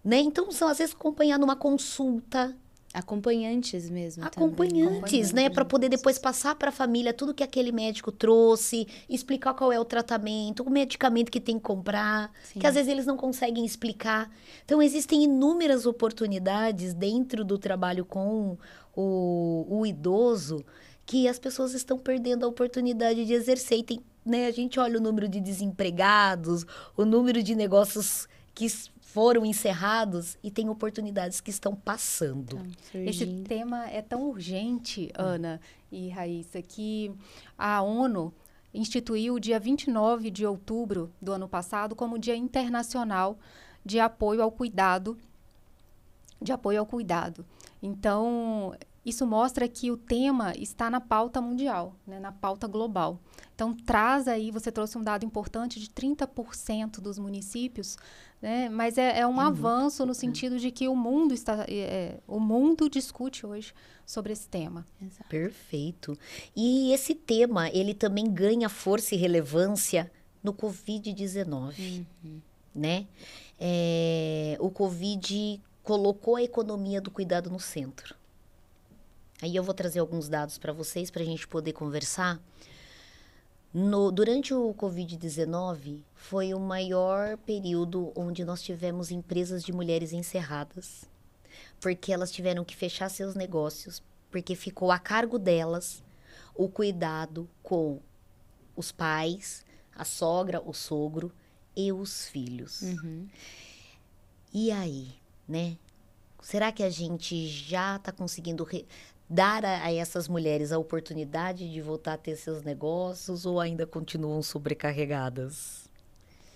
Né? Então, são, às vezes, acompanhar numa consulta. Acompanhantes mesmo. Acompanhantes, né? Para poder depois passar para a família tudo que aquele médico trouxe, explicar qual é o tratamento, o medicamento que tem que comprar, Sim. que às vezes eles não conseguem explicar. Então, existem inúmeras oportunidades dentro do trabalho com o, o idoso que as pessoas estão perdendo a oportunidade de exercer. E tem, né? A gente olha o número de desempregados, o número de negócios que foram encerrados e tem oportunidades que estão passando. Ah, Esse tema é tão urgente, hum. Ana e Raíssa, que a ONU instituiu o dia 29 de outubro do ano passado como Dia Internacional de Apoio ao Cuidado, de apoio ao cuidado. Então, isso mostra que o tema está na pauta mundial, né, na pauta global. Então, traz aí, você trouxe um dado importante de 30% dos municípios, né, mas é, é um é avanço no né? sentido de que o mundo está, é, é, o mundo discute hoje sobre esse tema. Exato. Perfeito. E esse tema, ele também ganha força e relevância no Covid-19, uhum. né? É, o Covid colocou a economia do cuidado no centro. Aí eu vou trazer alguns dados para vocês para a gente poder conversar. No, durante o Covid-19, foi o maior período onde nós tivemos empresas de mulheres encerradas, porque elas tiveram que fechar seus negócios, porque ficou a cargo delas o cuidado com os pais, a sogra, o sogro e os filhos. Uhum. E aí, né? Será que a gente já está conseguindo. Re dar a, a, essas mulheres a oportunidade de voltar a ter seus negócios ou ainda continuam sobrecarregadas?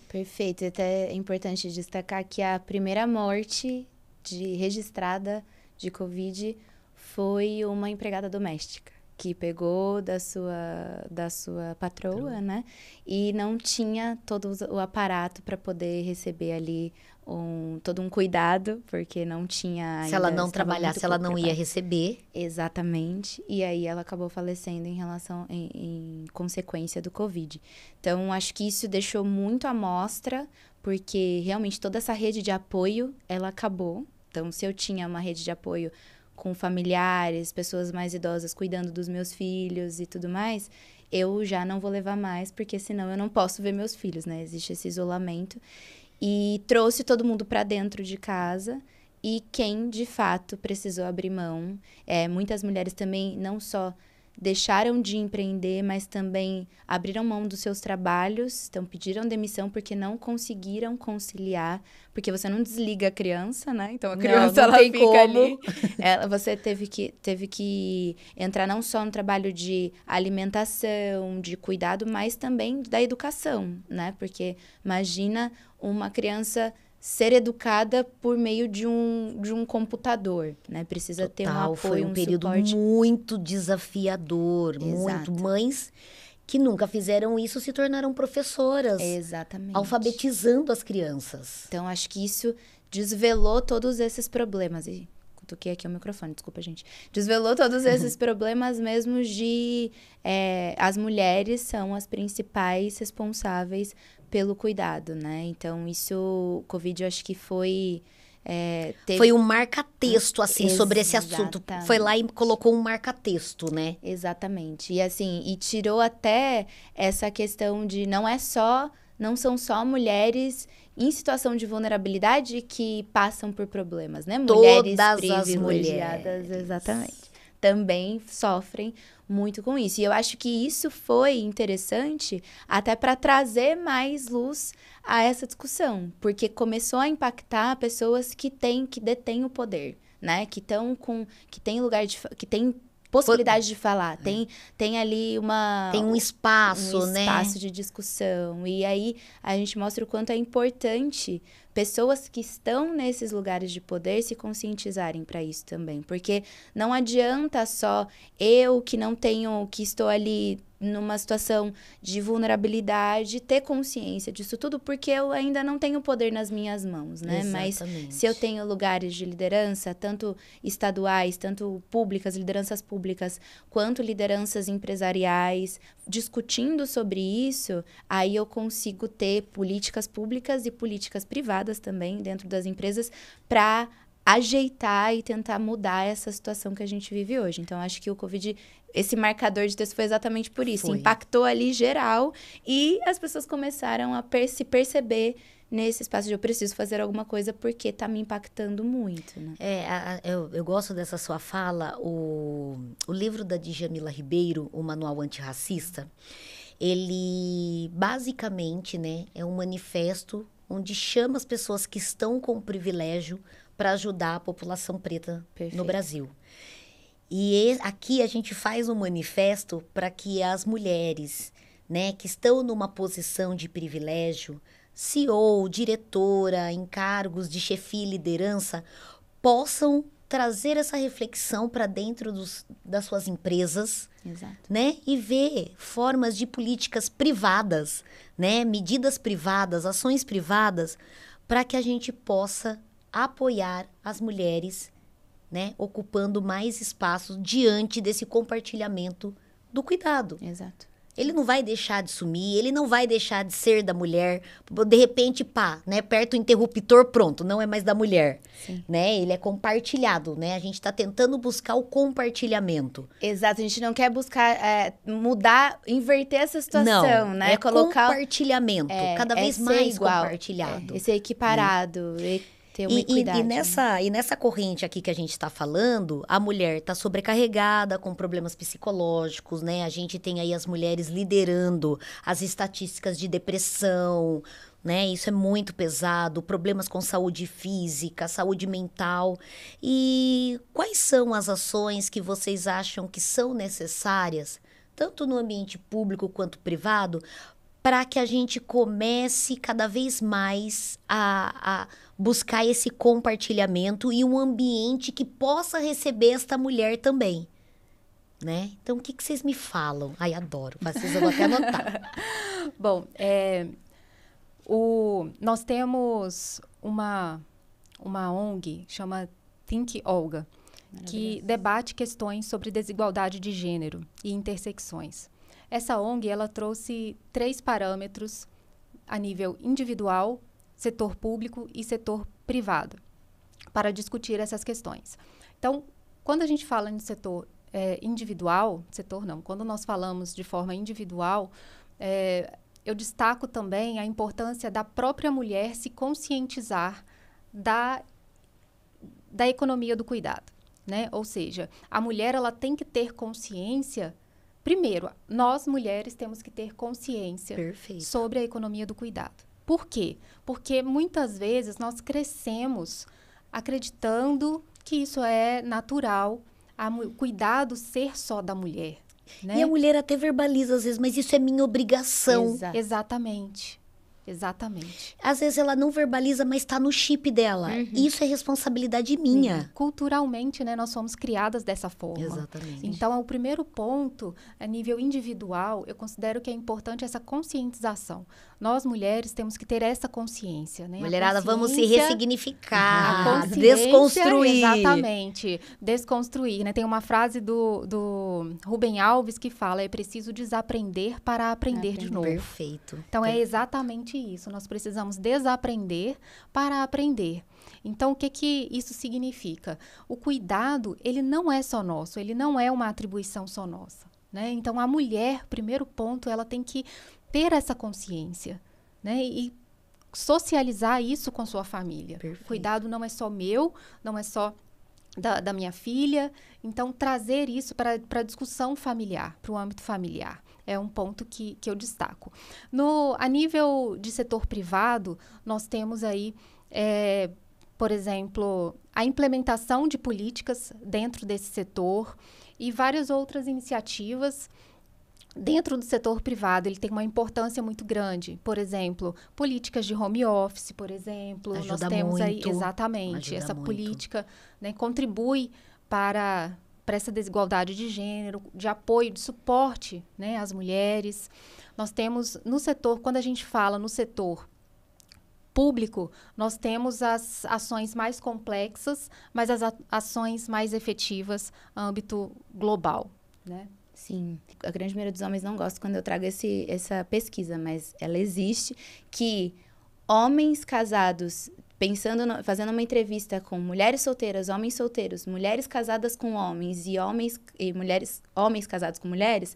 Perfeito. Até é importante destacar que a primeira morte de registrada de Covid foi uma empregada doméstica que pegou da sua da sua patroa, patroa. né? E não tinha todo o aparato para poder receber ali um, todo um cuidado, porque não tinha. Ainda, se ela não trabalhasse, ela não preparada. ia receber. Exatamente. E aí ela acabou falecendo em relação em, em, consequência do Covid. Então, acho que isso deixou muito à mostra, porque realmente toda essa rede de apoio ela acabou. Então, se eu tinha uma rede de apoio com familiares, pessoas mais idosas cuidando dos meus filhos e tudo mais, eu já não vou levar mais, porque senão eu não posso ver meus filhos, né? Existe esse isolamento e trouxe todo mundo para dentro de casa. E quem de fato precisou abrir mão, é, muitas mulheres também não só deixaram de empreender, mas também abriram mão dos seus trabalhos, então pediram demissão porque não conseguiram conciliar, porque você não desliga a criança, né? Então a criança não, não ela fica como. ali. Ela, você teve que, teve que entrar não só no trabalho de alimentação, de cuidado, mas também da educação, né? Porque imagina uma criança ser educada por meio de um, de um computador, né? Precisa Total, ter um apoio, foi um, um período suporte. muito desafiador, Exato. muito mães que nunca fizeram isso se tornaram professoras, exatamente, alfabetizando as crianças. Então acho que isso desvelou todos esses problemas e toquei aqui o microfone, desculpa, gente. Desvelou todos esses problemas mesmo de... É, as mulheres são as principais responsáveis pelo cuidado, né? Então, isso, Covid, eu acho que foi. É, teve... Foi um marca-texto, ah, assim, sobre esse assunto. Foi lá e colocou um marca-texto, né? Exatamente. E assim, e tirou até essa questão de não é só. Não são só mulheres em situação de vulnerabilidade que passam por problemas, né? Mulheres Todas as mulheres. Exatamente. Também sofrem muito com isso. E eu acho que isso foi interessante até para trazer mais luz a essa discussão, porque começou a impactar pessoas que têm, que detêm o poder, né? Que estão com, que tem lugar de, que tem possibilidade de falar. É. Tem, tem ali uma. Tem um espaço, um, um né? espaço de discussão. E aí a gente mostra o quanto é importante pessoas que estão nesses lugares de poder se conscientizarem para isso também. Porque não adianta só eu que não tenho, que estou ali numa situação de vulnerabilidade, ter consciência disso tudo, porque eu ainda não tenho poder nas minhas mãos, né? Exatamente. Mas se eu tenho lugares de liderança, tanto estaduais, tanto públicas, lideranças públicas, quanto lideranças empresariais, discutindo sobre isso, aí eu consigo ter políticas públicas e políticas privadas também dentro das empresas para ajeitar e tentar mudar essa situação que a gente vive hoje. Então, acho que o Covid, esse marcador de texto foi exatamente por isso. Foi. Impactou ali geral e as pessoas começaram a per se perceber nesse espaço de eu preciso fazer alguma coisa porque está me impactando muito, né? É, a, eu, eu gosto dessa sua fala. O, o livro da Djamila Ribeiro, O Manual Antirracista, ele basicamente né, é um manifesto onde chama as pessoas que estão com privilégio para ajudar a população preta Perfeito. no Brasil. E aqui a gente faz um manifesto para que as mulheres, né, que estão numa posição de privilégio, CEO, diretora, em cargos de chefia e liderança, possam trazer essa reflexão para dentro dos, das suas empresas, Exato. né? E ver formas de políticas privadas, né? Medidas privadas, ações privadas, para que a gente possa apoiar as mulheres, né, ocupando mais espaço diante desse compartilhamento do cuidado. Exato. Ele não vai deixar de sumir, ele não vai deixar de ser da mulher. De repente, pá, né? Perto o interruptor, pronto, não é mais da mulher. Sim. Né? Ele é compartilhado, né? A gente está tentando buscar o compartilhamento. Exato, a gente não quer buscar é, mudar, inverter essa situação, não, né? É Colocar... compartilhamento, é, cada é vez é mais igual, compartilhado. É, esse é equiparado, né? Ter uma e, equidade, e, e né? nessa, né? e nessa corrente aqui que a gente está falando, a mulher está sobrecarregada com problemas psicológicos, né? A gente tem aí as mulheres liderando as estatísticas de depressão, né? Isso é muito pesado, problemas com saúde física, saúde mental. E quais são as ações que vocês acham que são necessárias, tanto no ambiente público quanto privado, para que a gente comece cada vez mais a, a buscar esse compartilhamento e um ambiente que possa receber esta mulher também. Né? Então, o que, que vocês me falam? Ai, adoro. Vocês eu até anotar. Bom, é, o, nós temos uma, uma ONG, chama Think Olga, que debate questões sobre desigualdade de gênero e intersecções. Essa ONG, ela trouxe três parâmetros a nível individual, setor público e setor privado, para discutir essas questões. Então, quando a gente fala no setor é, individual, setor não, quando nós falamos de forma individual, é, eu destaco também a importância da própria mulher se conscientizar da, da economia do cuidado. Né? Ou seja, a mulher ela tem que ter consciência. Primeiro, nós mulheres temos que ter consciência Perfeito. sobre a economia do cuidado. Por quê? Porque muitas vezes nós crescemos acreditando que isso é natural, a, cuidado ser só da mulher. Né? E a mulher até verbaliza às vezes, mas isso é minha obrigação. Exa exatamente. Exatamente. Às vezes ela não verbaliza, mas está no chip dela. Uhum. Isso é responsabilidade minha. Uhum. Culturalmente, né, nós somos criadas dessa forma. Exatamente. Então, o primeiro ponto, a nível individual, eu considero que é importante essa conscientização. Nós mulheres temos que ter essa consciência, né? Mulherada, consciência, vamos se ressignificar, desconstruir. Exatamente, desconstruir, né? Tem uma frase do, do Rubem Alves que fala: é preciso desaprender para aprender, aprender. de novo. Perfeito. Então, é Perfeito. é exatamente exatamente isso. Nós precisamos desaprender para aprender. Então, o que, que isso significa? O cuidado, ele não é só nosso, ele não é uma atribuição só nossa. Né? Então, a mulher, primeiro ponto, ela tem que ter essa consciência né? e socializar isso com sua família. Perfeito. Cuidado não é só meu, não é só da, da minha filha. Então, trazer isso para a discussão familiar, para o âmbito familiar é um ponto que, que eu destaco. No, a nível de setor privado, nós temos aí, é, por exemplo, a implementação de políticas dentro desse setor e várias outras iniciativas dentro do setor privado, ele tem uma importância muito grande. Por exemplo, políticas de home office, por exemplo, Ajuda nós temos muito. aí exatamente Ajuda essa muito. política, né, contribui para para essa desigualdade de gênero, de apoio, de suporte né, às mulheres. Nós temos no setor, quando a gente fala no setor público, nós temos as ações mais complexas, mas as ações mais efetivas âmbito global, né? Sim, a grande maioria dos homens não gosta quando eu trago esse, essa pesquisa, mas ela existe que homens casados pensando, no, fazendo uma entrevista com mulheres solteiras, homens solteiros, mulheres casadas com homens e homens e mulheres, homens casados com mulheres,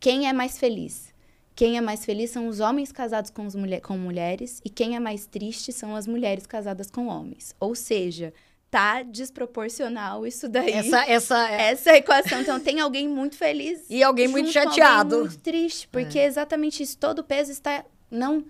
quem é mais feliz? Quem é mais feliz são os homens casados com, mulher, com mulheres e quem é mais triste são as mulheres casadas com homens. Ou seja, tá desproporcional isso daí. Essa essa é. essa equação, então tem alguém muito feliz e alguém muito chateado, alguém muito triste, porque é. exatamente isso, todo o peso está não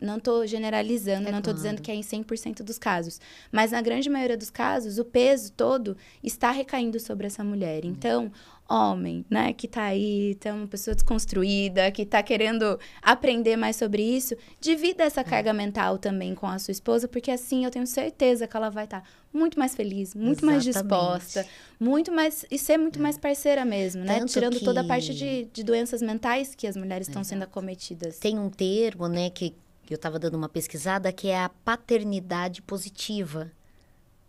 não estou generalizando, é não estou claro. dizendo que é em 100% dos casos, mas na grande maioria dos casos, o peso todo está recaindo sobre essa mulher. Uhum. Então, homem, né, que está aí, é tá uma pessoa desconstruída, que está querendo aprender mais sobre isso, divida essa é. carga é. mental também com a sua esposa, porque assim eu tenho certeza que ela vai estar tá muito mais feliz, muito Exatamente. mais disposta, muito mais e ser muito é. mais parceira mesmo, né, Tanto né? Tirando que... toda a parte de, de doenças mentais que as mulheres estão sendo acometidas. Tem um termo, né, que que eu estava dando uma pesquisada, que é a paternidade positiva,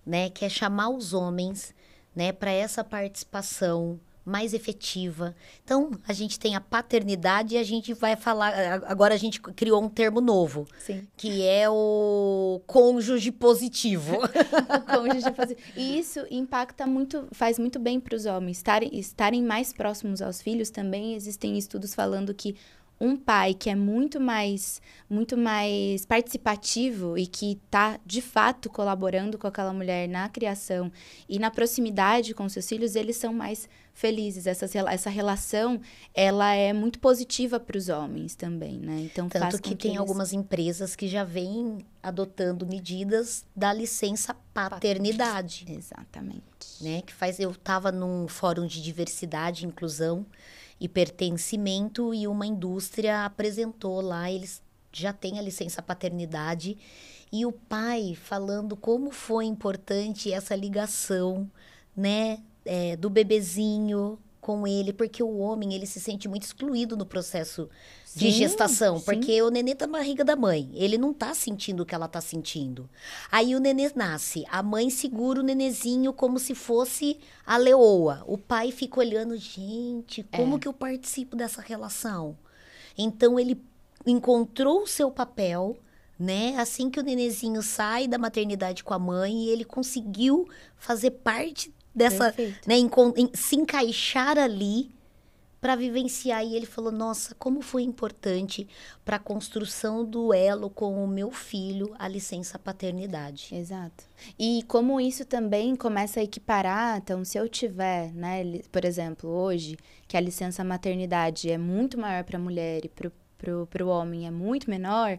né? Que é chamar os homens, né, para essa participação mais efetiva. Então, a gente tem a paternidade e a gente vai falar. Agora a gente criou um termo novo, Sim. que é o cônjuge positivo. o cônjuge positivo. E isso impacta muito, faz muito bem para os homens. Estarem, estarem mais próximos aos filhos também. Existem estudos falando que um pai que é muito mais muito mais participativo e que está de fato colaborando com aquela mulher na criação e na proximidade com seus filhos eles são mais felizes essa, essa relação ela é muito positiva para os homens também né então tanto que, que tem eles... algumas empresas que já vêm adotando medidas da licença paternidade exatamente né que faz eu estava num fórum de diversidade e inclusão e pertencimento e uma indústria apresentou lá, eles já têm a licença paternidade e o pai falando como foi importante essa ligação, né, é, do bebezinho com ele, porque o homem ele se sente muito excluído no processo de gestação, sim. porque o nenê tá na barriga da mãe, ele não tá sentindo o que ela tá sentindo. Aí o nenê nasce, a mãe segura o nenezinho como se fosse a leoa. O pai fica olhando, gente, é. como é. que eu participo dessa relação? Então ele encontrou o seu papel, né? Assim que o nenezinho sai da maternidade com a mãe, ele conseguiu fazer parte dessa, Perfeito. né, se encaixar ali para vivenciar. E ele falou: Nossa, como foi importante para a construção do elo com o meu filho a licença paternidade. Exato. E como isso também começa a equiparar, então, se eu tiver, né, por exemplo, hoje, que a licença maternidade é muito maior para a mulher e para o homem é muito menor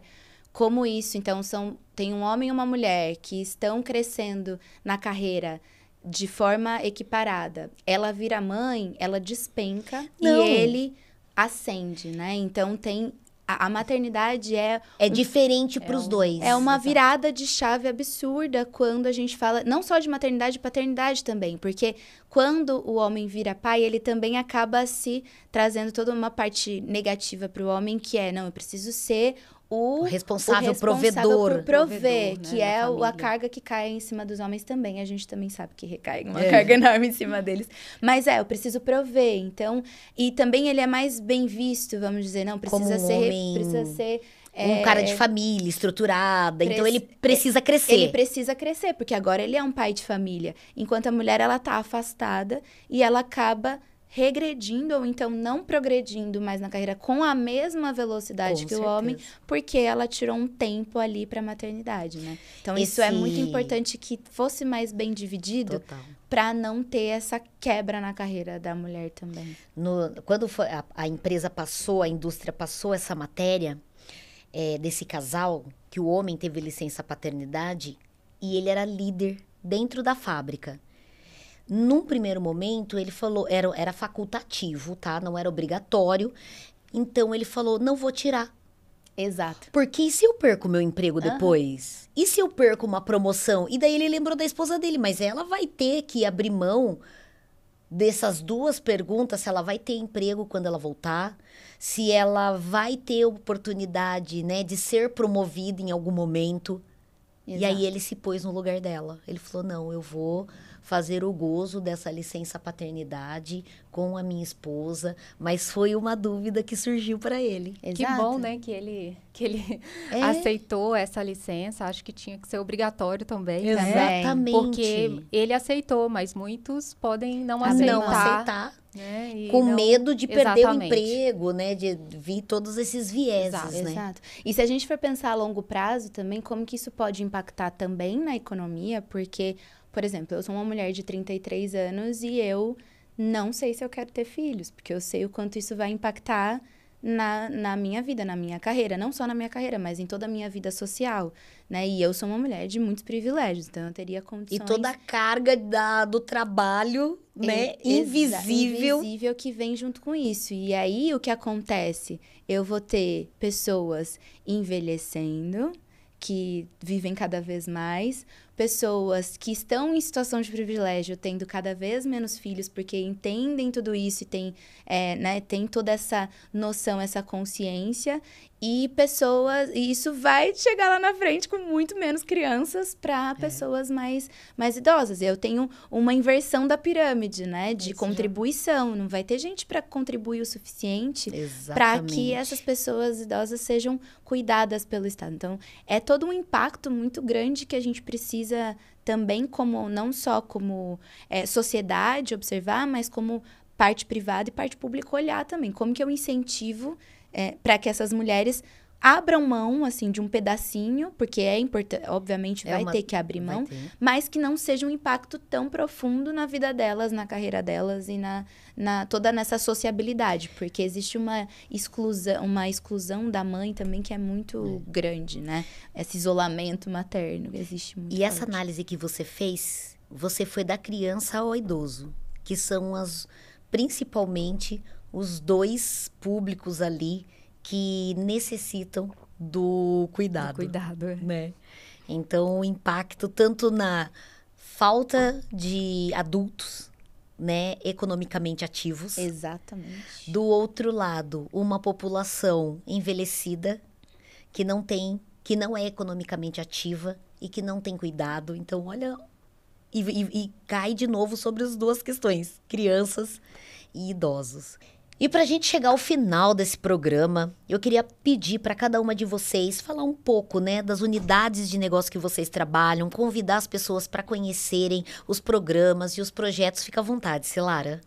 como isso, então, são, tem um homem e uma mulher que estão crescendo na carreira de forma equiparada. Ela vira mãe, ela despenca Não. e ele ascende, né? Então tem a, a, maternidade é é um, diferente para os é um, dois. É uma virada de chave absurda quando a gente fala não só de maternidade e paternidade também, porque quando o homem vira pai, ele também acaba se trazendo toda uma parte negativa para o homem, que é, não, eu preciso ser o, o responsável, o responsável provedor. Por prover, provedor, né, que é a carga que cai em cima dos homens também. A gente também sabe que recai uma é. carga enorme em cima deles. Mas é, eu preciso prover. Então, e também ele é mais bem visto, vamos dizer, não precisa Como ser, homem... precisa ser um é. cara de família, estruturada. Prec... Então ele precisa crescer. Ele precisa crescer, porque agora ele é um pai de família. Enquanto a mulher ela tá afastada e ela acaba regredindo ou então não progredindo mais na carreira com a mesma velocidade com que certeza. o homem, porque ela tirou um tempo ali para a maternidade, né? Então Esse... isso é muito importante que fosse mais bem dividido para não ter essa quebra na carreira da mulher também. No, quando foi, a, a empresa passou, a indústria passou essa matéria, é, desse casal, que o homem teve licença paternidade e ele era líder dentro da fábrica. Num primeiro momento, ele falou, era, era facultativo, tá? Não era obrigatório. Então ele falou: não vou tirar. Exato. Porque e se eu perco meu emprego depois? Uhum. E se eu perco uma promoção? E daí ele lembrou da esposa dele, mas ela vai ter que abrir mão dessas duas perguntas: se ela vai ter emprego quando ela voltar, se ela vai ter oportunidade, né, de ser promovida em algum momento. Exato. E aí ele se pôs no lugar dela. Ele falou: "Não, eu vou fazer o gozo dessa licença paternidade com a minha esposa, mas foi uma dúvida que surgiu para ele. Que Exato. bom, né, que ele que ele é. aceitou essa licença. Acho que tinha que ser obrigatório também, né? Exatamente. Né? Porque ele aceitou, mas muitos podem não aceitar. Não aceitar. Né? com não... medo de perder Exatamente. o emprego, né? De vir todos esses vieses, Exato. né? Exato. E se a gente for pensar a longo prazo também, como que isso pode impactar também na economia? Porque por exemplo, eu sou uma mulher de 33 anos e eu não sei se eu quero ter filhos, porque eu sei o quanto isso vai impactar na, na minha vida, na minha carreira, não só na minha carreira, mas em toda a minha vida social, né? E eu sou uma mulher de muitos privilégios, então eu teria condições... E toda a carga da, do trabalho, é, invisível... Invisível que vem junto com isso. E aí, o que acontece? Eu vou ter pessoas envelhecendo, que vivem cada vez mais, pessoas que estão em situação de privilégio tendo cada vez menos filhos porque entendem tudo isso e tem, é, né, tem toda essa noção, essa consciência e pessoas e isso vai chegar lá na frente com muito menos crianças para é. pessoas mais mais idosas eu tenho uma inversão da pirâmide né de contribuição já... não vai ter gente para contribuir o suficiente para que essas pessoas idosas sejam cuidadas pelo estado então é todo um impacto muito grande que a gente precisa precisa também como não só como é, sociedade observar, mas como parte privada e parte pública olhar também como que eu incentivo é, eh, para que essas mulheres abram mão, assim, de um pedacinho, porque é importante, obviamente é vai uma... ter que abrir mão, mas que não seja um impacto tão profundo na vida delas, na carreira delas e na, na toda nessa sociabilidade, porque existe uma exclusão, uma exclusão da mãe também que é muito é. grande, né? Esse isolamento materno existe muito. E essa análise que você fez, você foi da criança ao idoso, que são as principalmente os dois públicos ali que necessitam do cuidado. Do cuidado, é. né? Então, o impacto tanto na falta de adultos, né, economicamente ativos. Exatamente. Do outro lado, uma população envelhecida que não tem, que não é economicamente ativa e que não tem cuidado. Então, olha e, e, e cai de novo sobre as duas questões, crianças e idosos. E para a gente chegar ao final desse programa, eu queria pedir para cada uma de vocês falar um pouco, né, das unidades de negócio que vocês trabalham, convidar as pessoas para conhecerem os programas e os projetos. Fica à vontade, Celara.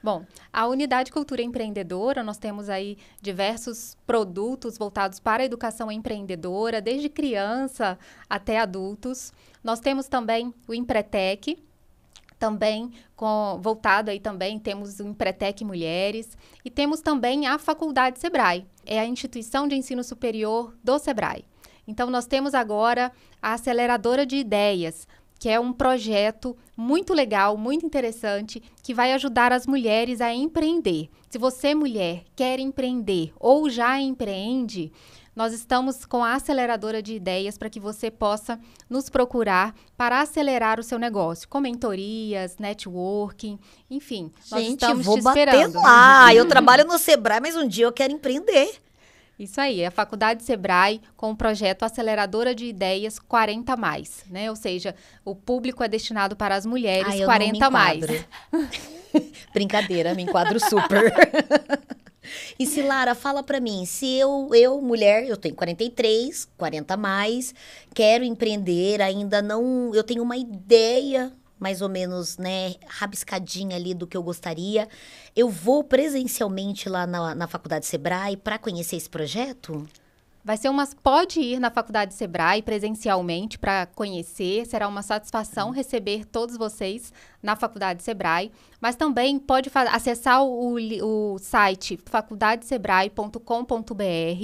Bom, a unidade Cultura Empreendedora, nós temos aí diversos produtos voltados para a educação empreendedora, desde criança até adultos. Nós temos também o Empretec, também com, voltado aí também temos o Empretec Mulheres e temos também a Faculdade Sebrae, é a instituição de ensino superior do Sebrae. Então nós temos agora a aceleradora de ideias, que é um projeto muito legal, muito interessante, que vai ajudar as mulheres a empreender. Se você mulher quer empreender ou já empreende, nós estamos com a aceleradora de ideias para que você possa nos procurar para acelerar o seu negócio, com mentorias, networking, enfim. Nós Gente, estamos vou te esperando. bater lá. eu trabalho no Sebrae, mas um dia eu quero empreender. Isso aí, é a Faculdade Sebrae com o projeto Aceleradora de Ideias 40 mais, né? Ou seja, o público é destinado para as mulheres Ai, 40 mais. Brincadeira, me enquadro super. E se Lara, fala para mim, se eu, eu, mulher, eu tenho 43, 40 mais, quero empreender, ainda não, eu tenho uma ideia mais ou menos, né, rabiscadinha ali do que eu gostaria. Eu vou presencialmente lá na, na faculdade Sebrae para conhecer esse projeto? Vai ser umas. Pode ir na faculdade Sebrae presencialmente para conhecer. Será uma satisfação receber todos vocês na faculdade Sebrae. Mas também pode acessar o, o site faculdadesebrae.com.br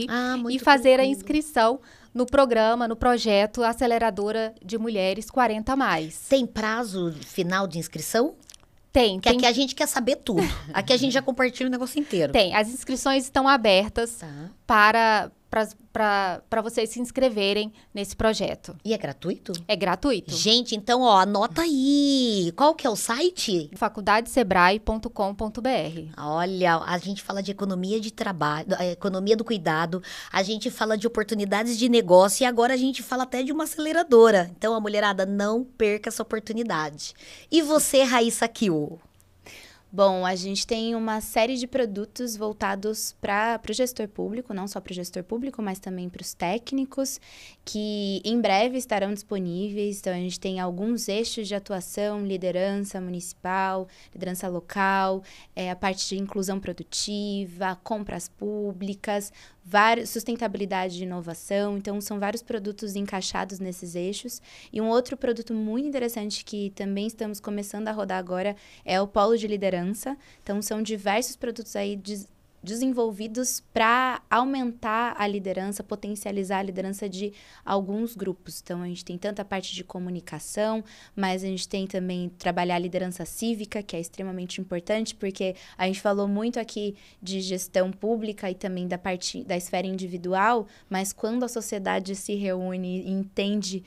ah, e fazer a inscrição no programa, no projeto Aceleradora de Mulheres 40 Mais. Tem prazo final de inscrição? Tem. Que tem... aqui a gente quer saber tudo. aqui a gente já compartilha o negócio inteiro. Tem. As inscrições estão abertas tá. para para vocês se inscreverem nesse projeto. E é gratuito? É gratuito. Gente, então, ó, anota aí. Qual que é o site? faculdadesebrae.com.br. Olha, a gente fala de economia de trabalho, eh, economia do cuidado, a gente fala de oportunidades de negócio e agora a gente fala até de uma aceleradora. Então, a mulherada, não perca essa oportunidade. E você, Raíssa Kiu? Bom, a gente tem uma série de produtos voltados para o gestor público, não só para o gestor público, mas também para os técnicos, que em breve estarão disponíveis. Então, a gente tem alguns eixos de atuação: liderança municipal, liderança local, é, a parte de inclusão produtiva, compras públicas, vários, sustentabilidade e inovação. Então, são vários produtos encaixados nesses eixos. E um outro produto muito interessante que também estamos começando a rodar agora é o Polo de Liderança. Então, são diversos produtos aí de desenvolvidos para aumentar a liderança, potencializar a liderança de alguns grupos. Então, a gente tem tanta parte de comunicação, mas a gente tem também trabalhar a liderança cívica, que é extremamente importante, porque a gente falou muito aqui de gestão pública e também da parte da esfera individual, mas quando a sociedade se reúne e entende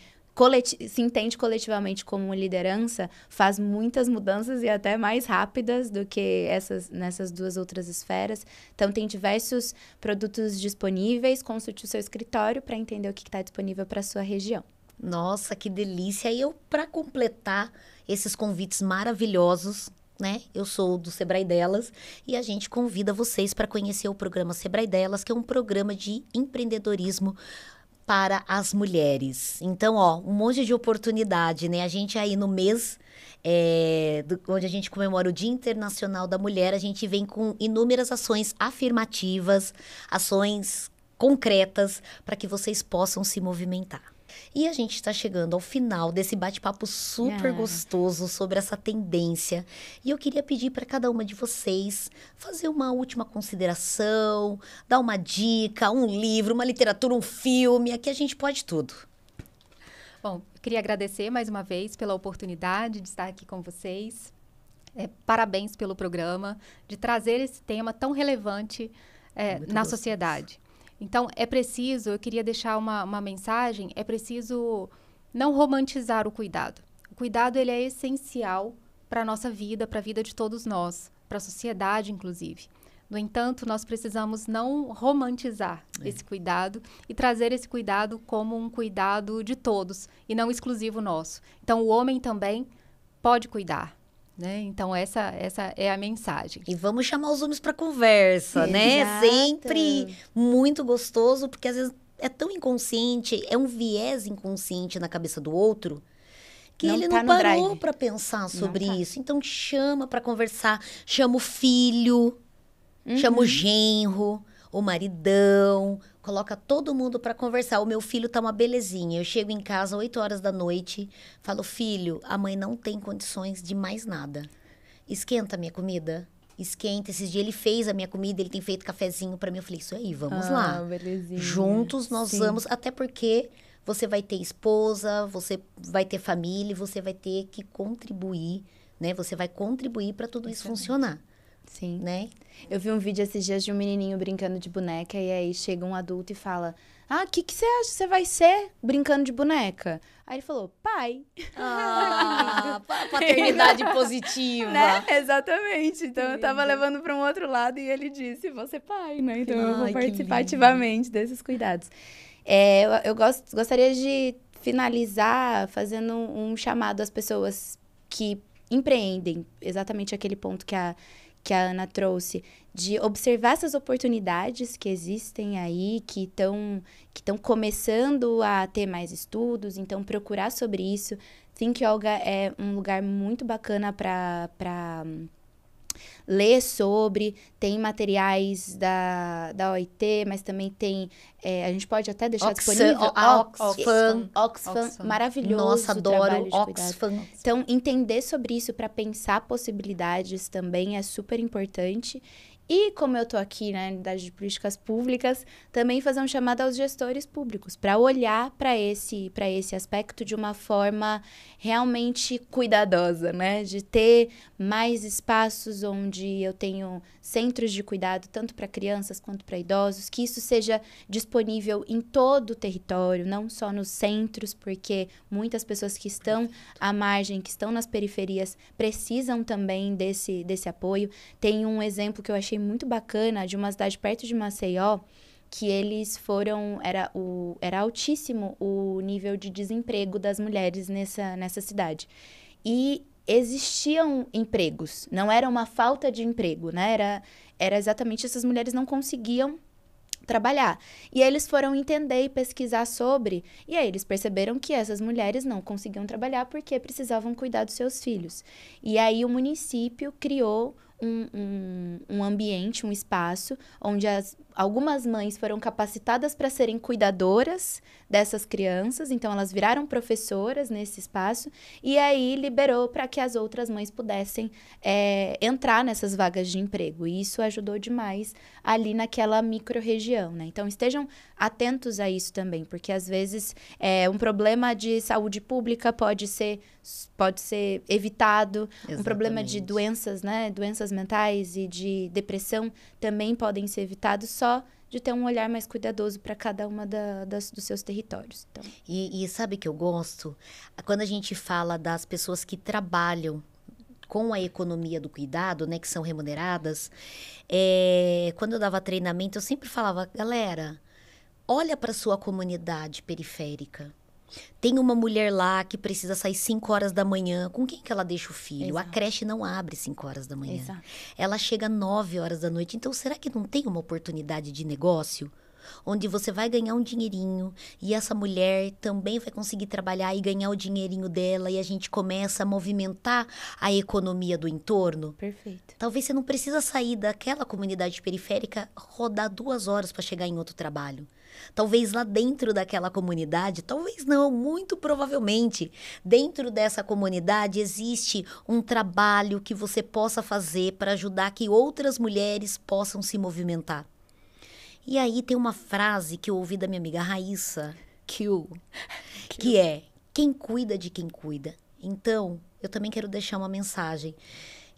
se entende coletivamente como liderança, faz muitas mudanças e até mais rápidas do que essas nessas duas outras esferas. Então tem diversos produtos disponíveis, consulte o seu escritório para entender o que está disponível para a sua região. Nossa, que delícia! E eu para completar esses convites maravilhosos né? Eu sou do Sebrae Delas e a gente convida vocês para conhecer o programa Sebrae Delas, que é um programa de empreendedorismo para as mulheres. Então, ó, um monte de oportunidade, né? A gente aí no mês é, do, onde a gente comemora o Dia Internacional da Mulher, a gente vem com inúmeras ações afirmativas, ações concretas para que vocês possam se movimentar. E a gente está chegando ao final desse bate-papo super é. gostoso sobre essa tendência. E eu queria pedir para cada uma de vocês fazer uma última consideração, dar uma dica, um livro, uma literatura, um filme. Aqui a gente pode tudo. Bom, queria agradecer mais uma vez pela oportunidade de estar aqui com vocês. É, parabéns pelo programa, de trazer esse tema tão relevante é, na gostoso. sociedade. Então, é preciso, eu queria deixar uma, uma mensagem, é preciso não romantizar o cuidado. O cuidado ele é essencial para a nossa vida, para a vida de todos nós, para a sociedade, inclusive. No entanto, nós precisamos não romantizar é. esse cuidado e trazer esse cuidado como um cuidado de todos e não exclusivo nosso. Então, o homem também pode cuidar, né? Então, essa, essa é a mensagem. E vamos chamar os homens para conversa, é, né? Exato. né? Sempre muito gostoso, porque às vezes é tão inconsciente, é um viés inconsciente na cabeça do outro, que não ele tá não parou para pensar sobre tá. isso. Então, chama para conversar, chama o filho, uhum. chama o genro o maridão, coloca todo mundo para conversar. O meu filho tá uma belezinha. Eu chego em casa 8 horas da noite, falo: "Filho, a mãe não tem condições de mais nada. Esquenta minha comida." Esquenta, esses dias ele fez a minha comida, ele tem feito cafezinho para mim. Eu falei, isso aí, vamos ah, lá. Belezinha. Juntos nós Sim. vamos, até porque você vai ter esposa, você vai ter família, você vai ter que contribuir, né? Você vai contribuir para tudo isso, isso funcionar. Sim. Né? Eu vi um vídeo esses dias de um menininho brincando de boneca e aí chega um adulto e fala: Ah, o que, que você acha que você vai ser brincando de boneca? Aí ele falou: Pai. Ah, paternidade positiva. Né? Exatamente. Então que eu tava lindo. levando para um outro lado e ele disse: Você é pai, né? Então Ai, eu vou participar ativamente desses cuidados. É, eu, eu gost, gostaria de finalizar fazendo um, um chamado às pessoas que empreendem exatamente aquele ponto que a que a Ana trouxe, de observar essas oportunidades que existem aí, que estão que começando a ter mais estudos, então procurar sobre isso. Think Yoga é um lugar muito bacana para ler sobre, tem materiais da, da OIT, mas também tem. É, a gente pode até deixar Oxfam, disponível a ah, Oxfam, Oxfam, Oxfam. Maravilhoso. Nossa, adoro Oxfam. Então, entender sobre isso para pensar possibilidades também é super importante. E como eu estou aqui né, na unidade de políticas públicas, também fazer um chamado aos gestores públicos para olhar para esse para esse aspecto de uma forma realmente cuidadosa, né? De ter mais espaços onde eu tenho centros de cuidado, tanto para crianças quanto para idosos, que isso seja disponível em todo o território, não só nos centros, porque muitas pessoas que estão à margem, que estão nas periferias, precisam também desse, desse apoio. Tem um exemplo que eu achei muito bacana de uma cidade perto de Maceió, que eles foram era o era altíssimo o nível de desemprego das mulheres nessa nessa cidade. E existiam empregos, não era uma falta de emprego, né? Era, era exatamente essas mulheres não conseguiam trabalhar. E aí eles foram entender e pesquisar sobre, e aí eles perceberam que essas mulheres não conseguiam trabalhar porque precisavam cuidar dos seus filhos. E aí o município criou um, um, um ambiente, um espaço, onde as, algumas mães foram capacitadas para serem cuidadoras dessas crianças, então elas viraram professoras nesse espaço, e aí liberou para que as outras mães pudessem é, entrar nessas vagas de emprego. E isso ajudou demais ali naquela microrregião, né? Então estejam atentos a isso também, porque às vezes é, um problema de saúde pública pode ser pode ser evitado. Exatamente. Um problema de doenças, né? Doenças mentais e de depressão também podem ser evitados só de ter um olhar mais cuidadoso para cada uma da, das, dos seus territórios. Então. E, e sabe que eu gosto? Quando a gente fala das pessoas que trabalham com a economia do cuidado, né, que são remuneradas, é, quando eu dava treinamento, eu sempre falava, galera, olha para sua comunidade periférica. Tem uma mulher lá que precisa sair 5 horas da manhã. Com quem que ela deixa o filho? Exato. A creche não abre 5 horas da manhã. Exato. Ela chega 9 horas da noite. Então, será que não tem uma oportunidade de negócio? Onde você vai ganhar um dinheirinho e essa mulher também vai conseguir trabalhar e ganhar o dinheirinho dela, e a gente começa a movimentar a economia do entorno. Perfeito. Talvez você não precisa sair daquela comunidade periférica, rodar duas horas para chegar em outro trabalho. Talvez lá dentro daquela comunidade, talvez não, muito provavelmente, dentro dessa comunidade existe um trabalho que você possa fazer para ajudar que outras mulheres possam se movimentar. E aí tem uma frase que eu ouvi da minha amiga Raíssa, Q, que é: quem cuida de quem cuida. Então, eu também quero deixar uma mensagem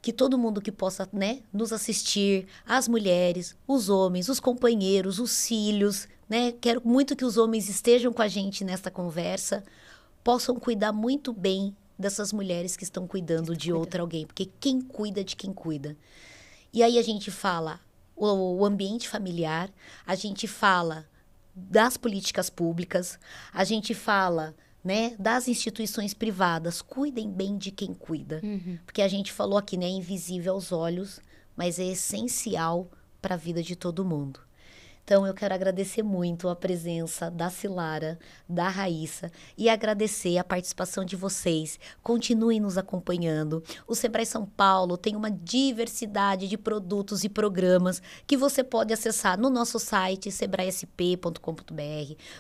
que todo mundo que possa né, nos assistir, as mulheres, os homens, os companheiros, os filhos, né? Quero muito que os homens estejam com a gente nesta conversa, possam cuidar muito bem dessas mulheres que estão cuidando de cuida. outra alguém, porque quem cuida é de quem cuida. E aí a gente fala o, o ambiente familiar, a gente fala das políticas públicas, a gente fala né, das instituições privadas, cuidem bem de quem cuida. Uhum. Porque a gente falou aqui, né, é invisível aos olhos, mas é essencial para a vida de todo mundo. Então eu quero agradecer muito a presença da Silara, da Raíssa e agradecer a participação de vocês. Continuem nos acompanhando. O Sebrae São Paulo tem uma diversidade de produtos e programas que você pode acessar no nosso site sebraesp.com.br.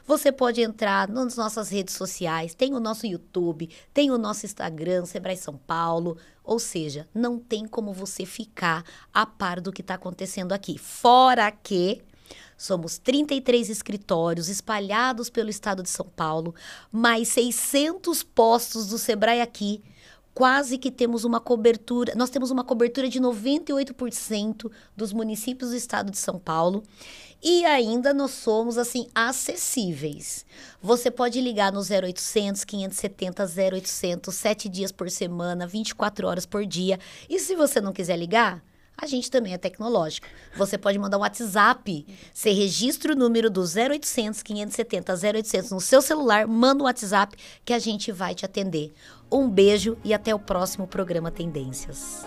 Você pode entrar nas nossas redes sociais, tem o nosso YouTube, tem o nosso Instagram, Sebrae São Paulo. Ou seja, não tem como você ficar a par do que está acontecendo aqui. Fora que Somos 33 escritórios espalhados pelo estado de São Paulo, mais 600 postos do Sebrae aqui. Quase que temos uma cobertura, nós temos uma cobertura de 98% dos municípios do estado de São Paulo e ainda nós somos assim acessíveis. Você pode ligar no 0800 570 0800, 7 dias por semana, 24 horas por dia. E se você não quiser ligar, a gente também é tecnológico. Você pode mandar um WhatsApp. Você registra o número do 0800 570 0800 no seu celular, manda um WhatsApp que a gente vai te atender. Um beijo e até o próximo programa Tendências.